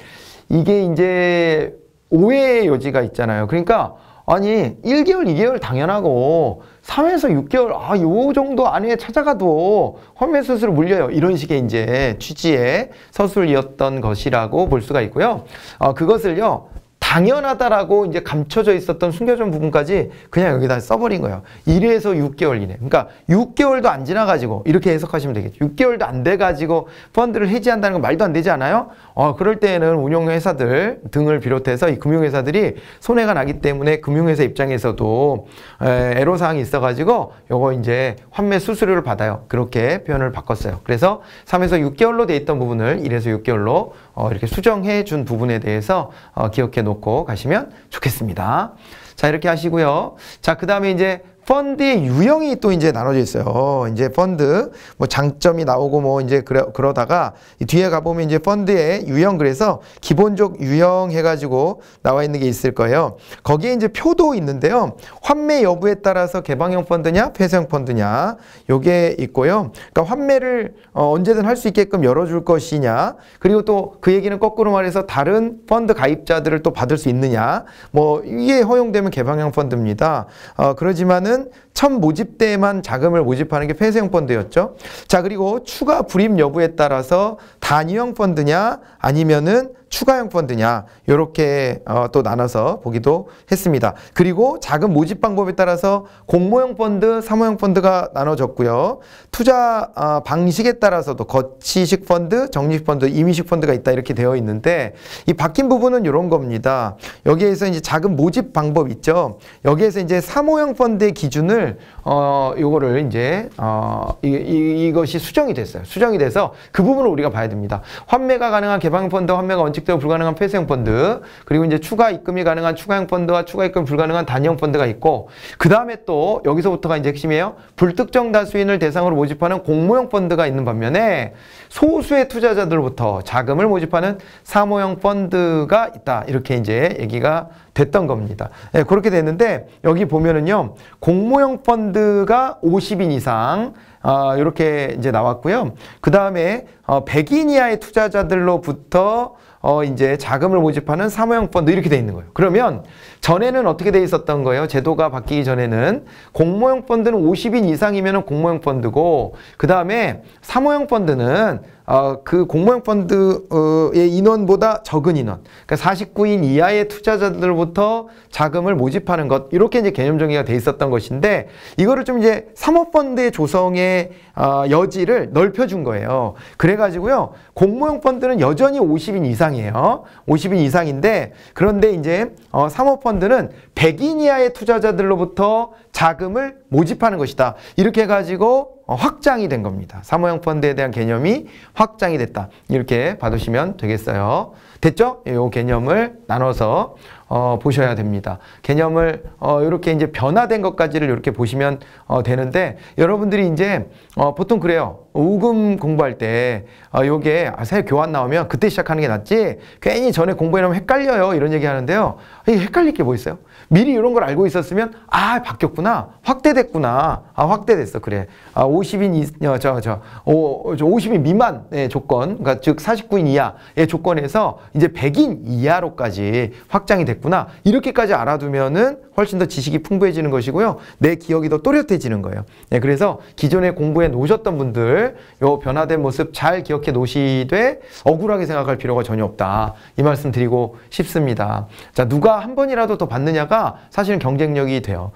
S1: 이게 이제 오해의 여지가 있잖아요. 그러니까 아니 1개월, 2개월 당연하고 3에서 6개월 아 요 정도 안에 찾아가도 험해 수술 을 물려요. 이런 식의 이제 취지의 서술이었던 것이라고 볼 수가 있고요. 어, 그것을요. 당연하다라고 이제 감춰져 있었던 숨겨진 부분까지 그냥 여기다 써버린 거예요. 1에서 6개월 이내. 그러니까 6개월도 안 지나가지고 이렇게 해석하시면 되겠죠. 6개월도 안 돼가지고 펀드를 해지한다는 건 말도 안 되지 않아요? 어, 그럴 때에는 운용회사들 등을 비롯해서 이 금융회사들이 손해가 나기 때문에 금융회사 입장에서도 에, 애로사항이 있어가지고 요거 이제 환매 수수료를 받아요. 그렇게 표현을 바꿨어요. 그래서 3에서 6개월로 돼 있던 부분을 1에서 6개월로 어, 이렇게 수정해 준 부분에 대해서 어, 기억해 놓고 가시면 좋겠습니다. 자 이렇게 하시고요. 자그 다음에 이제 펀드의 유형이 또 이제 나눠져 있어요. 이제 펀드 뭐 장점이 나오고 뭐 이제 그래, 그러다가 뒤에 가보면 이제 펀드의 유형 그래서 기본적 유형 해가지고 나와 있는 게 있을 거예요. 거기에 이제 표도 있는데요. 환매 여부에 따라서 개방형 펀드냐 폐쇄형 펀드냐 요게 있고요. 그러니까 환매를 어, 언제든 할 수 있게끔 열어줄 것이냐 그리고 또 그 얘기는 거꾸로 말해서 다른 펀드 가입자들을 또 받을 수 있느냐 뭐 이게 허용되면 개방형 펀드입니다. 어, 그러지만은 펀는첫 모집 때만 자금을 모집하는 게 폐쇄형 펀드였죠. 자 그리고 추가 불입 여부에 따라서 단위형 펀드냐 아니면은 추가형 펀드냐 이렇게 어, 또 나눠서 보기도 했습니다. 그리고 자금 모집 방법에 따라서 공모형 펀드, 사모형 펀드가 나눠졌고요. 투자 어, 방식에 따라서도 거치식 펀드, 정리식 펀드, 임의식 펀드가 있다 이렇게 되어 있는데 이 바뀐 부분은 이런 겁니다. 여기에서 이제 자금 모집 방법 있죠. 여기에서 이제 사모형 펀드의 기준을 어 요거를 이제 어 이, 이, 이것이 수정이 됐어요. 수정이 돼서 그 부분을 우리가 봐야 됩니다. 됩니다. 환매가 가능한 개방 펀드, 환매가 원칙대로 불가능한 폐쇄형 펀드, 그리고 이제 추가 입금이 가능한 추가형 펀드와 추가 입금 불가능한 단형 위 펀드가 있고 그 다음에 또 여기서부터가 이제 핵심이에요. 불특정 다수인을 대상으로 모집하는 공모형 펀드가 있는 반면에 소수의 투자자들로부터 자금을 모집하는 사모형 펀드가 있다. 이렇게 이제 얘기가 됐던 겁니다. 예, 그렇게 됐는데 여기 보면은요. 공모형 펀드가 50인 이상 어, 아, 이렇게 이제 나왔고요. 그 다음에 어, 100인 이하의 투자자들로부터 어, 이제 자금을 모집하는 사모형 펀드 이렇게 돼 있는 거예요. 그러면 전에는 어떻게 돼 있었던 거예요? 제도가 바뀌기 전에는 공모형 펀드는 50인 이상이면 공모형 펀드고 그 다음에 사모형 펀드는 어, 그 공모형 펀드의 인원보다 적은 인원, 그러니까 49인 이하의 투자자들부터 자금을 모집하는 것 이렇게 이제 개념 정의가 돼 있었던 것인데 이거를 좀 이제 사모펀드의 조성의 어, 여지를 넓혀준 거예요. 그래가지고요 공모형 펀드는 여전히 50인 이상이에요. 50인 이상인데 그런데 이제 어, 사모펀드는 100인 이하의 투자자들로부터 자금을 모집하는 것이다. 이렇게 해가지고 어, 확장이 된 겁니다. 사모형 펀드에 대한 개념이 확장이 됐다. 이렇게 봐두시면 되겠어요. 됐죠? 예, 요 개념을 나눠서 어, 보셔야 됩니다. 개념을 어, 이렇게 이제 변화된 것까지를 이렇게 보시면 어, 되는데 여러분들이 이제 어, 보통 그래요. 우금 공부할 때 아, 요게 아, 새 교환 나오면 그때 시작하는 게 낫지 괜히 전에 공부해놓으면 헷갈려요 이런 얘기 하는데요 아, 이 헷갈릴 게 뭐 있어요? 미리 이런 걸 알고 있었으면 아 바뀌었구나 확대됐구나 아 확대됐어 그래 아 50인 이 저저 어, 저, 오, 저 50인 미만의 조건 그러니까 즉 49인 이하의 조건에서 이제 100인 이하로까지 확장이 됐구나 이렇게까지 알아두면은 훨씬 더 지식이 풍부해지는 것이고요. 내 기억이 더 또렷해지는 거예요. 네, 그래서 기존에 공부해 놓으셨던 분들 요 변화된 모습 잘 기억해 놓으시되 억울하게 생각할 필요가 전혀 없다. 이 말씀 드리고 싶습니다. 자, 누가 한 번이라도 더 받느냐가 사실은 경쟁력이 돼요.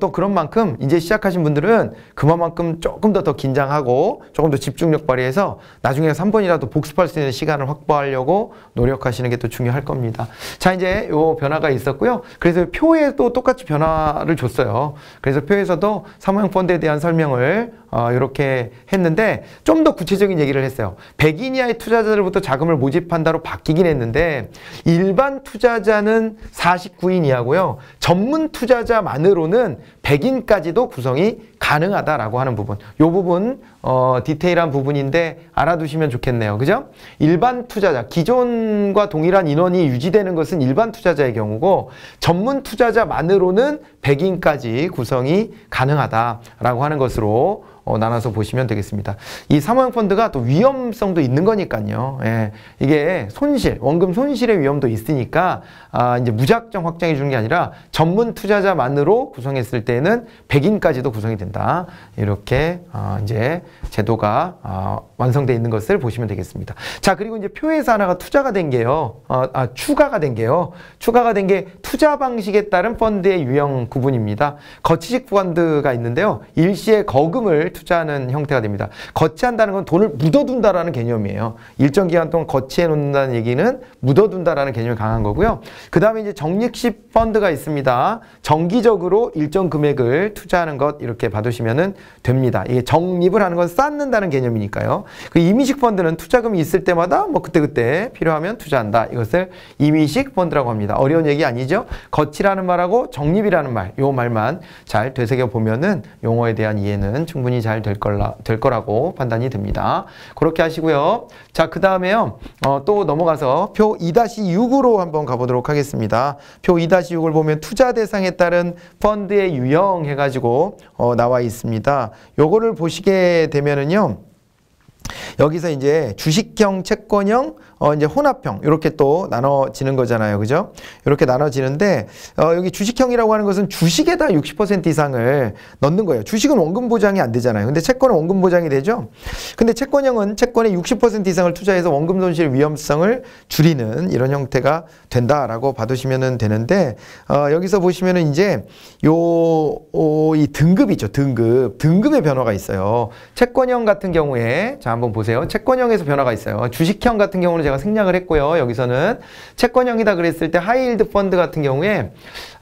S1: 또 그런 만큼 이제 시작하신 분들은 그만큼 조금 더 더 긴장하고 조금 더 집중력 발휘해서 나중에 3번이라도 복습할 수 있는 시간을 확보하려고 노력하시는 게 또 중요할 겁니다. 자 이제 요 변화가 있었고요. 그래서 표에도 똑같이 변화를 줬어요. 그래서 표에서도 사모형 펀드에 대한 설명을 어, 이렇게 했는데 좀 더 구체적인 얘기를 했어요. 100인 이하의 투자자들부터 자금을 모집한다로 바뀌긴 했는데 일반 투자자는 49인 이하고요. 전문 투자자만으로는 100인까지도 구성이 가능하다라고 하는 부분. 요 부분 어, 디테일한 부분인데 알아두시면 좋겠네요. 그죠? 일반 투자자, 기존과 동일한 인원이 유지되는 것은 일반 투자자의 경우고 전문 투자자만으로는 100인까지 구성이 가능하다라고 하는 것으로 어, 나눠서 보시면 되겠습니다. 이 사모형 펀드가 또 위험성도 있는 거니까요. 예, 이게 손실, 원금 손실의 위험도 있으니까 아, 이제 무작정 확장해 주는 게 아니라 전문 투자자만으로 구성했을 때는 100인까지도 구성이 된다. 된다. 이렇게 어, 이제 제도가 어, 아, 완성되어 있는 것을 보시면 되겠습니다. 자 그리고 이제 표에서 하나가 투자가 된 게요. 어, 아 추가가 된 게요. 추가가 된 게 투자 방식에 따른 펀드의 유형 구분입니다. 거치식 펀드가 있는데요. 일시에 거금을 투자하는 형태가 됩니다. 거치한다는 건 돈을 묻어둔다라는 개념이에요. 일정 기간 동안 거치해 놓는다는 얘기는 묻어둔다라는 개념이 강한 거고요. 그 다음에 이제 적립식 펀드가 있습니다. 정기적으로 일정 금액을 투자하는 것 이렇게 봐두시면 됩니다. 이게 적립을 하는 건 쌓는다는 개념이니까요. 그 이민식 펀드는 투자금이 있을 때마다 뭐 그때그때 필요하면 투자한다. 이것을 이민식 펀드라고 합니다. 어려운 얘기 아니죠? 거치라는 말하고 적립이라는 말, 요 말만 잘 되새겨 보면은 용어에 대한 이해는 충분히 잘 될 거라 될 거라고 판단이 됩니다. 그렇게 하시고요. 자, 그다음에요. 어, 또 넘어가서 표 2-6으로 한번 가보도록 하겠습니다. 표 2-6을 보면 투자 대상에 따른 펀드의 유형 해가지고 어, 나와 있습니다. 요거를 보시게 되면 보면은요. 여기서 이제 주식형, 채권형, 어, 이제 혼합형 이렇게 또 나눠지는 거잖아요. 그죠? 이렇게 나눠지는데 어, 여기 주식형이라고 하는 것은 주식에다 60% 이상을 넣는 거예요. 주식은 원금 보장이 안 되잖아요. 근데 채권은 원금 보장이 되죠. 근데 채권형은 채권의 60% 이상을 투자해서 원금 손실 위험성을 줄이는 이런 형태가 된다라고 봐두시면 되는데 어, 여기서 보시면은 이제 요이 어, 등급이죠. 등급. 등급의 변화가 있어요. 채권형 같은 경우에 자 한번 보세요. 채권형에서 변화가 있어요. 주식형 같은 경우는 제가 제가 생략을 했고요. 여기서는 채권형이다 그랬을 때 하이힐드 펀드 같은 경우에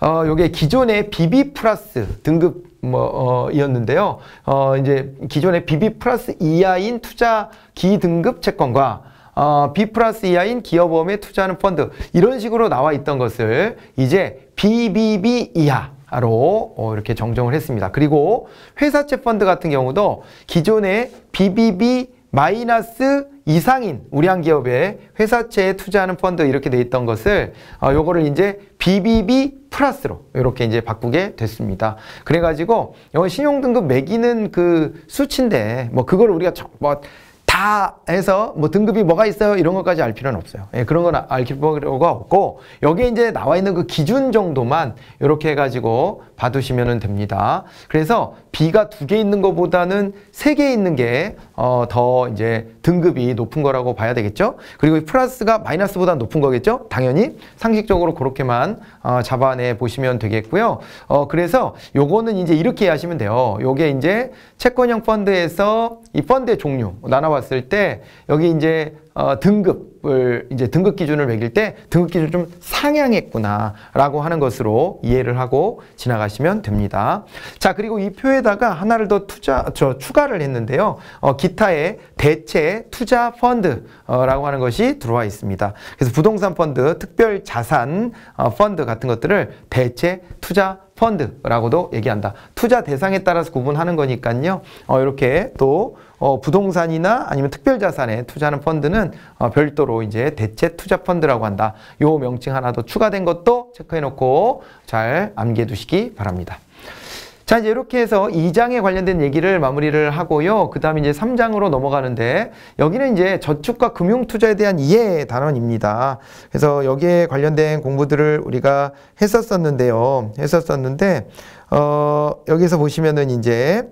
S1: 어 요게 기존의 BB 플러스 등급 뭐, 어, 이었는데요. 어, 이제 기존의 BB 플러스 이하인 투자 기등급 채권과 어, B 플러스 이하인 기업보험에 투자하는 펀드 이런 식으로 나와 있던 것을 이제 BBB 이하 로 어, 이렇게 정정을 했습니다. 그리고 회사채 펀드 같은 경우도 기존의 BBB 마이너스 이상인 우량 기업의 회사채에 투자하는 펀드 이렇게 돼 있던 것을 어, 요거를 이제 BBB 플러스로 이렇게 이제 바꾸게 됐습니다. 그래가지고 이건 어, 신용등급 매기는 그 수치인데 뭐 그걸 우리가 저, 뭐다 해서 뭐 등급이 뭐가 있어요 이런 것까지 알 필요는 없어요. 예, 그런 건 알 필요가 없고 여기에 이제 나와 있는 그 기준 정도만 이렇게 해가지고 봐두시면 됩니다. 그래서 B가 두 개 있는 것보다는 세 개 있는 게더 어, 이제 등급이 높은 거라고 봐야 되겠죠. 그리고 플러스가 마이너스보다 높은 거겠죠. 당연히 상식적으로 그렇게만 어, 잡아내 보시면 되겠고요. 어, 그래서 요거는 이제 이렇게 하시면 돼요. 요게 이제 채권형 펀드에서 이 펀드의 종류 나눠봤어요. 봤을 때 여기 이제 어, 등급을 이제 등급 기준을 매길 때 등급 기준 좀 상향했구나라고 하는 것으로 이해를 하고 지나가시면 됩니다. 자 그리고 이 표에다가 하나를 더 투자 저 추가를 했는데요. 어, 기타의 대체 투자 펀드라고 어, 하는 것이 들어와 있습니다. 그래서 부동산 펀드, 특별 자산 어, 펀드 같은 것들을 대체 투자 펀드라고도 얘기한다. 투자 대상에 따라서 구분하는 거니까요. 어, 이렇게 또 어, 부동산이나 아니면 특별자산에 투자하는 펀드는 어, 별도로 이제 대체 투자 펀드라고 한다. 요 명칭 하나 더 추가된 것도 체크해 놓고 잘 암기해 두시기 바랍니다. 자 이제 이렇게 해서 2장에 관련된 얘기를 마무리를 하고요. 그 다음에 이제 3장으로 넘어가는데 여기는 이제 저축과 금융투자에 대한 이해 단원입니다. 그래서 여기에 관련된 공부들을 우리가 했었었는데요. 했었었는데 어 여기서 보시면은 이제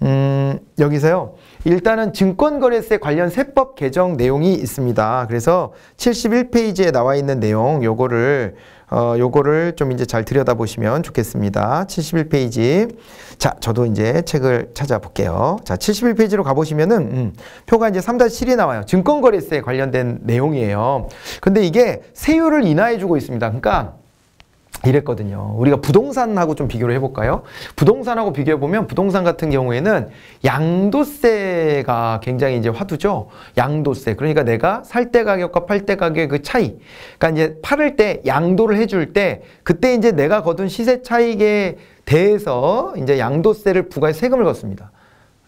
S1: 음 여기서요. 일단은 증권거래세 관련 세법 개정 내용이 있습니다. 그래서 71페이지에 나와 있는 내용 요거를 어, 요거를 좀 이제 잘 들여다보시면 좋겠습니다. 71페이지. 자, 저도 이제 책을 찾아볼게요. 자, 71페이지로 가보시면은, 음, 표가 이제 3-7이 나와요. 증권거래세 관련된 내용이에요. 근데 이게 세율을 인하해주고 있습니다. 그러니까, 이랬거든요. 우리가 부동산하고 좀 비교를 해볼까요? 부동산하고 비교해보면 부동산 같은 경우에는 양도세가 굉장히 이제 화두죠. 양도세. 그러니까 내가 살 때 가격과 팔 때 가격의 그 차이. 그러니까 이제 팔을 때 양도를 해줄 때 그때 이제 내가 거둔 시세 차익에 대해서 이제 양도세를 부과해 세금을 걷습니다.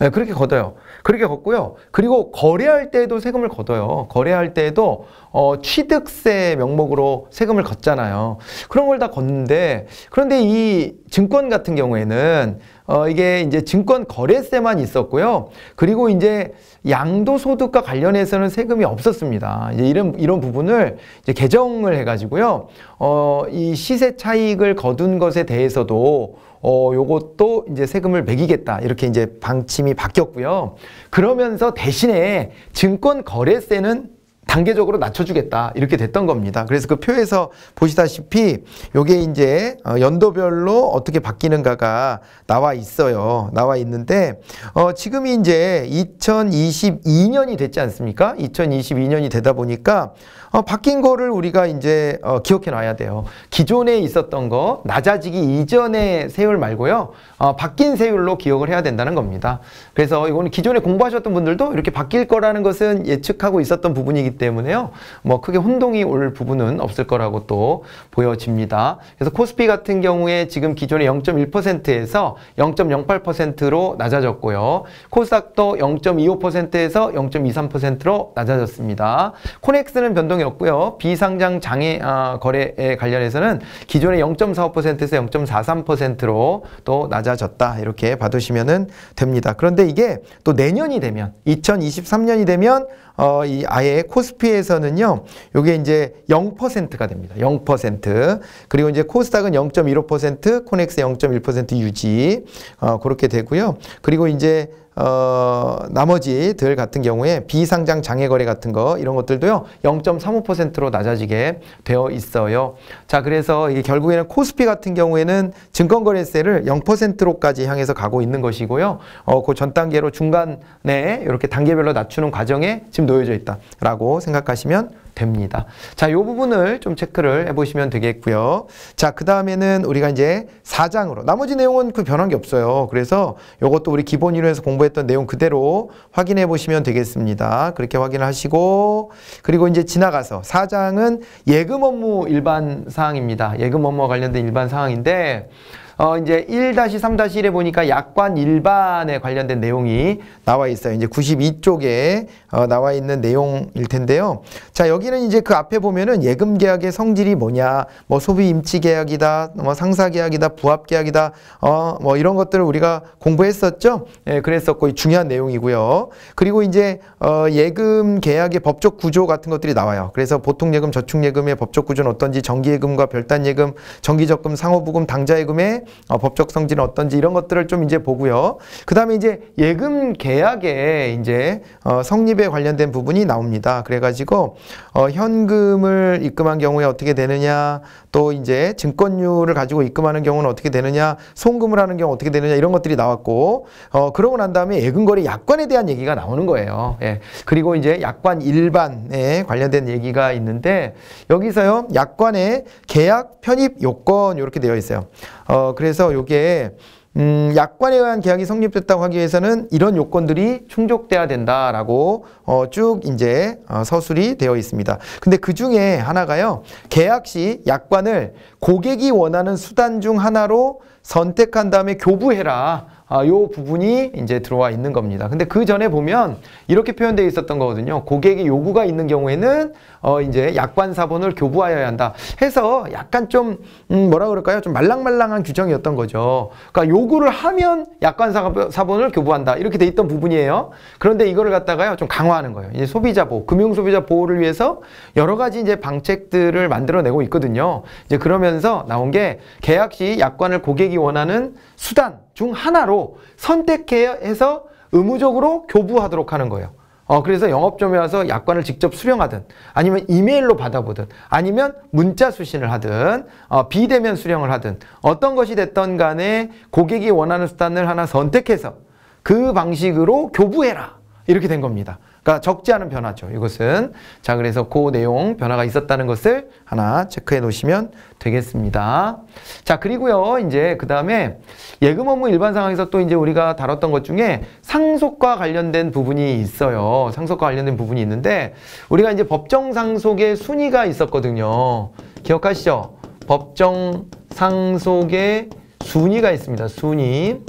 S1: 네, 그렇게 걷어요. 그렇게 걷고요. 그리고 거래할 때도 세금을 걷어요. 거래할 때도 어, 취득세 명목으로 세금을 걷잖아요. 그런 걸 다 걷는데 그런데 이 증권 같은 경우에는 어, 이게 이제 증권 거래세만 있었고요. 그리고 이제 양도소득과 관련해서는 세금이 없었습니다. 이제 이런, 이런 부분을 이제 개정을 해가지고요. 어, 이 시세 차익을 거둔 것에 대해서도 어, 요것도 이제 세금을 매기겠다. 이렇게 이제 방침이 바뀌었고요. 그러면서 대신에 증권 거래세는 단계적으로 낮춰주겠다 이렇게 됐던 겁니다. 그래서 그 표에서 보시다시피 요게 이제 어, 연도별로 어떻게 바뀌는가가 나와 있어요. 나와 있는데 어 지금이 이제 2022년이 됐지 않습니까? 2022년이 되다 보니까 어, 바뀐 거를 우리가 이제 어, 기억해 놔야 돼요. 기존에 있었던 거 낮아지기 이전의 세율 말고요. 어, 바뀐 세율로 기억을 해야 된다는 겁니다. 그래서 이거는 기존에 공부하셨던 분들도 이렇게 바뀔 거라는 것은 예측하고 있었던 부분이기 때문에요. 뭐 크게 혼동이 올 부분은 없을 거라고 또 보여집니다. 그래서 코스피 같은 경우에 지금 기존의 0.1%에서 0.08%로 낮아졌고요. 코스닥도 0.25%에서 0.23%로 낮아졌습니다. 코넥스는 변동이 상황이었고요. 비상장 장애 어, 거래에 관련해서는 기존의 0.45%에서 0.43%로 또 낮아졌다. 이렇게 봐두시면 됩니다. 그런데 이게 또 내년이 되면 2023년이 되면 어, 이 아예 코스피에서는요, 요게 이제 0%가 됩니다. 0%. 그리고 이제 코스닥은 0.15%, 코넥스 0.1% 유지, 어, 그렇게 되고요. 그리고 이제 어, 나머지들 같은 경우에 비상장 장애거래 같은 거 이런 것들도요 0.35%로 낮아지게 되어 있어요. 자 그래서 이게 결국에는 코스피 같은 경우에는 증권거래세를 0%로까지 향해서 가고 있는 것이고요. 어, 그 전 단계로 중간에 이렇게 단계별로 낮추는 과정에 지금 놓여져 있다라고 생각하시면 됩니다. 자, 요 부분을 좀 체크를 해보시면 되겠고요. 자, 그 다음에는 우리가 이제 4장으로 나머지 내용은 그 변한 게 없어요. 그래서 요것도 우리 기본 이론에서 공부했던 내용 그대로 확인해 보시면 되겠습니다. 그렇게 확인하시고 그리고 이제 지나가서 4장은 예금 업무 일반 사항입니다. 예금 업무와 관련된 일반 사항인데 어, 이제 1-3-1에 보니까 약관 일반에 관련된 내용이 나와 있어요. 이제 92쪽에 어, 나와 있는 내용일 텐데요. 자, 여기는 이제 그 앞에 보면은 예금 계약의 성질이 뭐냐, 뭐 소비 임치 계약이다, 뭐 상사 계약이다, 부합 계약이다, 어, 뭐 이런 것들을 우리가 공부했었죠. 예, 그랬었고 중요한 내용이고요. 그리고 이제 어, 예금 계약의 법적 구조 같은 것들이 나와요. 그래서 보통 예금, 저축 예금의 법적 구조는 어떤지 정기 예금과 별단 예금, 정기 적금, 상호 부금, 당좌 예금의 어, 법적 성질은 어떤지 이런 것들을 좀 이제 보고요. 그 다음에 이제 예금 계약에 이제 어, 성립에 관련된 부분이 나옵니다. 그래가지고 어, 현금을 입금한 경우에 어떻게 되느냐 또 이제 증권율을 가지고 입금하는 경우는 어떻게 되느냐, 송금을 하는 경우 어떻게 되느냐 이런 것들이 나왔고 어 그러고 난 다음에 예금거래 약관에 대한 얘기가 나오는 거예요. 예. 그리고 이제 약관 일반에 관련된 얘기가 있는데 여기서요 약관에 계약 편입 요건 이렇게 되어 있어요. 어 그래서 요게 음, 약관에 의한 계약이 성립됐다고 하기 위해서는 이런 요건들이 충족돼야 된다라고 어, 쭉 이제 어, 서술이 되어 있습니다. 근데 그 중에 하나가요. 계약 시 약관을 고객이 원하는 수단 중 하나로 선택한 다음에 교부해라. 아, 요 부분이 이제 들어와 있는 겁니다. 근데 그 전에 보면 이렇게 표현되어 있었던 거거든요. 고객의 요구가 있는 경우에는 어, 이제 약관 사본을 교부하여야 한다. 해서 약간 좀 음, 뭐라 그럴까요? 좀 말랑말랑한 규정이었던 거죠. 그러니까 요구를 하면 약관 사본을 교부한다. 이렇게 돼 있던 부분이에요. 그런데 이거를 갖다가요 좀 강화하는 거예요. 이제 소비자 보호, 금융 소비자 보호를 위해서 여러 가지 이제 방책들을 만들어내고 있거든요. 이제 그러면서 나온 게 계약 시 약관을 고객이 원하는 수단 중 하나로 선택해서 의무적으로 교부하도록 하는 거예요. 어, 그래서 영업점에 와서 약관을 직접 수령하든 아니면 이메일로 받아보든 아니면 문자 수신을 하든 어, 비대면 수령을 하든 어떤 것이 됐던 간에 고객이 원하는 수단을 하나 선택해서 그 방식으로 교부해라. 이렇게 된 겁니다. 그러니까 적지 않은 변화죠. 이것은. 자, 그래서 그 내용 변화가 있었다는 것을 하나 체크해 놓으시면 되겠습니다. 자, 그리고요. 이제 그다음에 예금 업무 일반 상황에서 또 이제 우리가 다뤘던 것 중에 상속과 관련된 부분이 있어요. 상속과 관련된 부분이 있는데 우리가 이제 법정 상속의 순위가 있었거든요. 기억하시죠? 법정 상속의 순위가 있습니다. 순위.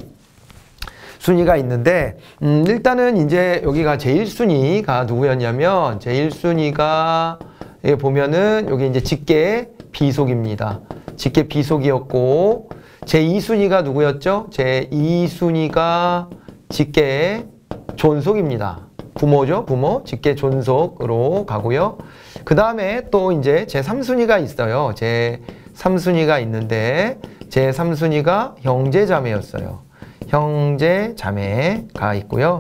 S1: 순위가 있는데 음, 일단은 이제 여기가 제일 순위가 누구였냐면 제일 순위가 여 예, 보면은 여기 이제 직계 비속입니다. 직계 비속이었고 제2순위가 누구였죠? 제2순위가 직계 존속입니다. 부모죠. 부모, 직계 존속으로 가고요. 그 다음에 또 이제 제3순위가 있어요. 제3순위가 있는데 제3순위가 형제자매였어요. 형제, 자매가 있고요.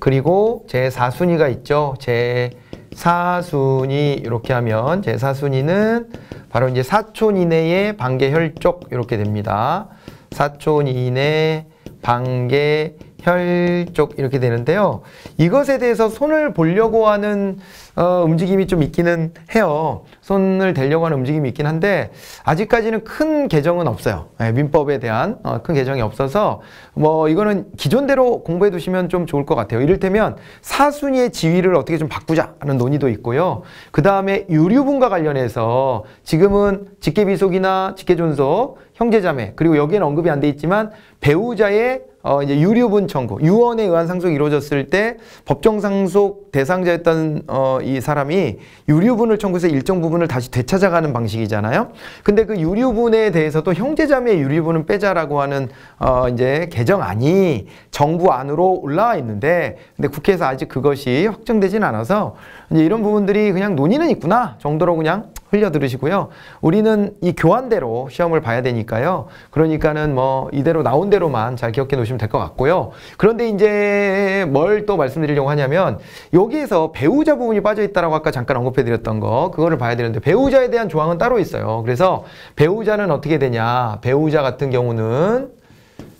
S1: 그리고 제4순위가 있죠. 제4순위 이렇게 하면 제4순위는 바로 이제 사촌 이내의 반개 혈족 이렇게 됩니다. 사촌 이내 반개 혈족 이렇게 되는데요. 이것에 대해서 손을 보려고 하는 어, 움직임이 좀 있기는 해요. 손을 대려고 하는 움직임이 있긴 한데 아직까지는 큰 개정은 없어요. 네, 민법에 대한 어, 큰 개정이 없어서 뭐 이거는 기존대로 공부해 두시면 좀 좋을 것 같아요. 이를테면 사순위의 지위를 어떻게 좀 바꾸자 하는 논의도 있고요. 그 다음에 유류분과 관련해서 지금은 직계비속이나 직계존속, 형제자매 그리고 여기에는 언급이 안 돼 있지만 배우자의 어, 이제 유류분 청구, 유언에 의한 상속이 이루어졌을 때 법정 상속 대상자였던 어, 이 사람이 유류분을 청구해서 일정 부분을 다시 되찾아가는 방식이잖아요. 근데 그 유류분에 대해서도 형제자매의 유류분은 빼자라고 하는 어, 이제 개정안이 정부 안으로 올라와 있는데 근데 국회에서 아직 그것이 확정되진 않아서 이제 이런 부분들이 그냥 논의는 있구나 정도로 그냥 흘려 들으시고요. 우리는 이 교환대로 시험을 봐야 되니까요. 그러니까는 뭐 이대로 나온 대로만 잘 기억해 놓으시면 될 것 같고요. 그런데 이제 뭘 또 말씀드리려고 하냐면 여기에서 배우자 부분이 빠져 있다라고 아까 잠깐 언급해 드렸던 거 그거를 봐야 되는데 배우자에 대한 조항은 따로 있어요. 그래서 배우자는 어떻게 되냐? 배우자 같은 경우는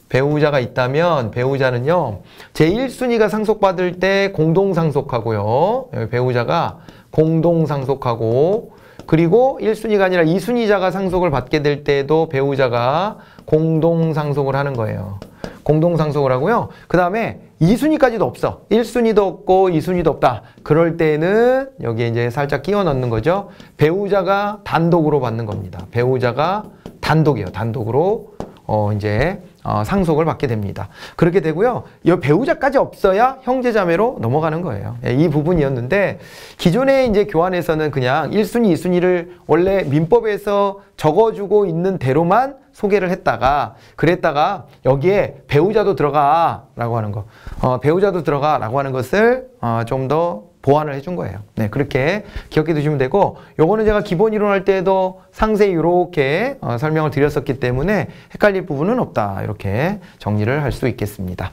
S1: 배우자가 있다면 배우자는요. 제1순위가 상속받을 때 공동상속하고요. 배우자가 공동상속하고 그리고 1순위가 아니라 2순위자가 상속을 받게 될때도 배우자가 공동상속을 하는 거예요. 공동상속을 하고요. 그 다음에 2순위까지도 없어. 1순위도 없고 2순위도 없다. 그럴 때는 여기에 이제 살짝 끼워 넣는 거죠. 배우자가 단독으로 받는 겁니다. 배우자가 단독이에요. 단독으로 어 이제 어, 상속을 받게 됩니다. 그렇게 되고요. 이 배우자까지 없어야 형제자매로 넘어가는 거예요. 예, 이 부분이었는데 기존의 이제 교환에서는 그냥 1순위, 2순위를 원래 민법에서 적어주고 있는 대로만 소개를 했다가 그랬다가 여기에 배우자도 들어가라고 하는 거, 어, 배우자도 들어가라고 하는 것을 어, 좀 더 보완을 해준 거예요. 네, 그렇게 기억해 두시면 되고 요거는 제가 기본 이론 할 때도 에 상세히 이렇게 어, 설명을 드렸었기 때문에 헷갈릴 부분은 없다. 이렇게 정리를 할 수 있겠습니다.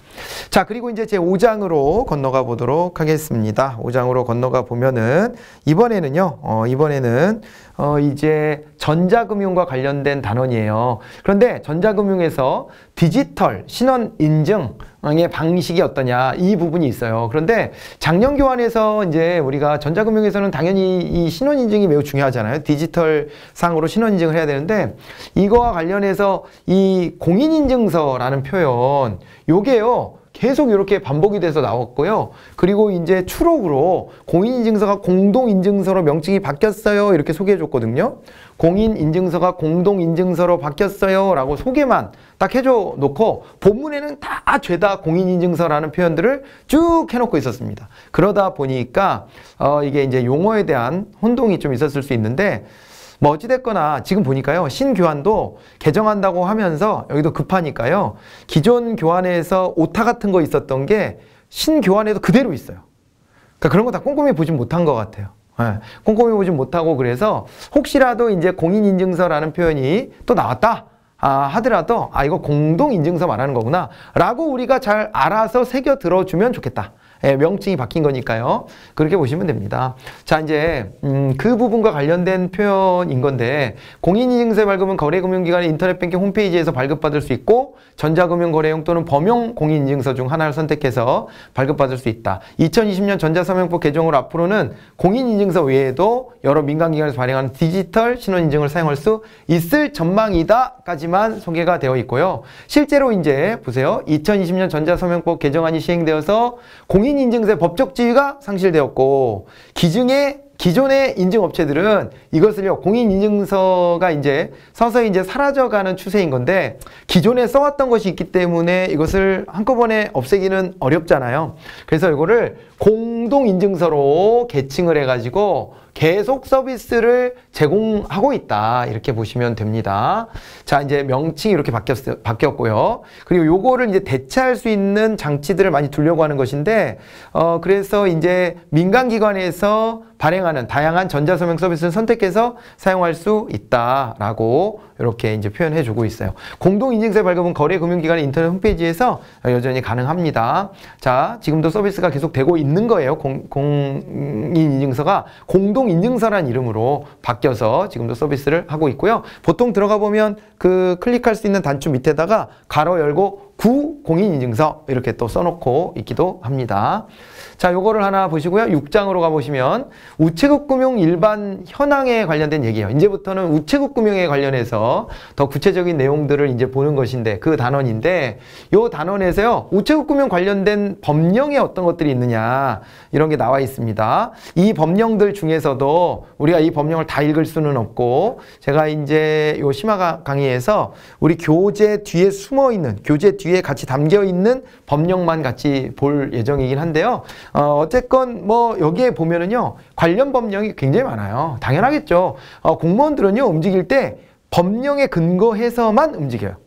S1: 자, 그리고 이제 제 5장으로 건너가 보도록 하겠습니다. 5장으로 건너가 보면은 이번에는요. 어, 이번에는 어, 이제 전자금융과 관련된 단원이에요. 그런데 전자금융에서 디지털 신원 인증의 방식이 어떠냐 이 부분이 있어요. 그런데 작년 교환에서 이제 우리가 전 전자금융에서는 당연히 이 신원인증이 매우 중요하잖아요. 디지털 상으로 신원인증을 해야 되는데 이거와 관련해서 이 공인인증서라는 표현 요게요. 계속 이렇게 반복이 돼서 나왔고요. 그리고 이제 추록으로 공인인증서가 공동인증서로 명칭이 바뀌었어요. 이렇게 소개해줬거든요. 공인인증서가 공동인증서로 바뀌었어요. 라고 소개만 딱 해줘 놓고 본문에는 다 죄다 공인인증서라는 표현들을 쭉 해놓고 있었습니다. 그러다 보니까 어 이게 이제 용어에 대한 혼동이 좀 있었을 수 있는데 뭐 어찌됐거나 지금 보니까요. 신교환도 개정한다고 하면서 여기도 급하니까요. 기존 교환에서 오타 같은 거 있었던 게 신교환에도 그대로 있어요. 그러니까 그런 거 다 꼼꼼히 보진 못한 것 같아요. 네, 꼼꼼히 보진 못하고 그래서 혹시라도 이제 공인인증서라는 표현이 또 나왔다. 아, 하더라도 아 이거 공동인증서 말하는 거구나 라고 우리가 잘 알아서 새겨 들어주면 좋겠다. 예, 명칭이 바뀐 거니까요. 그렇게 보시면 됩니다. 자, 이제 음, 그 부분과 관련된 표현인 건데 공인인증서 발급은 거래금융기관의 인터넷뱅킹 홈페이지에서 발급받을 수 있고 전자금융거래용 또는 범용 공인인증서 중 하나를 선택해서 발급받을 수 있다. 2020년 전자서명법 개정으로 앞으로는 공인인증서 외에도 여러 민간기관에서 발행하는 디지털 신원인증을 사용할 수 있을 전망이다까지만 소개가 되어 있고요. 실제로 이제 보세요. 2020년 전자서명법 개정안이 시행되어서 공인 공인인증서의 법적 지위가 상실되었고 기증의 기존의 인증업체들은 이것을 공인인증서가 이제 서서히 이제 사라져가는 추세인 건데, 기존에 써왔던 것이 있기 때문에 이것을 한꺼번에 없애기는 어렵잖아요. 그래서 이거를 공동인증서로 계층을 해가지고, 계속 서비스를 제공하고 있다. 이렇게 보시면 됩니다. 자, 이제 명칭이 이렇게 바뀌었, 바뀌었고요. 그리고 요거를 이제 대체할 수 있는 장치들을 많이 두려고 하는 것인데, 어, 그래서 이제 민간기관에서 발행하는 다양한 전자서명 서비스를 선택해서 사용할 수 있다라고 이렇게 이제 표현해 주고 있어요. 공동인증서 발급은 거래금융기관의 인터넷 홈페이지에서 여전히 가능합니다. 자, 지금도 서비스가 계속 되고 있는 거예요. 공, 공인인증서가 공동인증서란 이름으로 바뀌어서 지금도 서비스를 하고 있고요. 보통 들어가 보면 그 클릭할 수 있는 단추 밑에다가 가로 열고 구 공인인증서 이렇게 또 써놓고 있기도 합니다. 자, 요거를 하나 보시고요. 6장으로 가보시면 우체국 금융 일반 현황에 관련된 얘기예요. 이제부터는 우체국 금융에 관련해서 더 구체적인 내용들을 이제 보는 것인데 그 단원인데 요 단원에서요. 우체국 금융 관련된 법령에 어떤 것들이 있느냐 이런 게 나와 있습니다. 이 법령들 중에서도 우리가 이 법령을 다 읽을 수는 없고 제가 이제 요 심화 강의에서 우리 교재 뒤에 숨어 있는 교재 뒤에 같이 담겨 있는 법령만 같이 볼 예정이긴 한데요. 어, 어쨌건 뭐 여기에 보면은요 관련 법령이 굉장히 많아요. 당연하겠죠. 어, 공무원들은요 움직일 때 법령에 근거해서만 움직여요.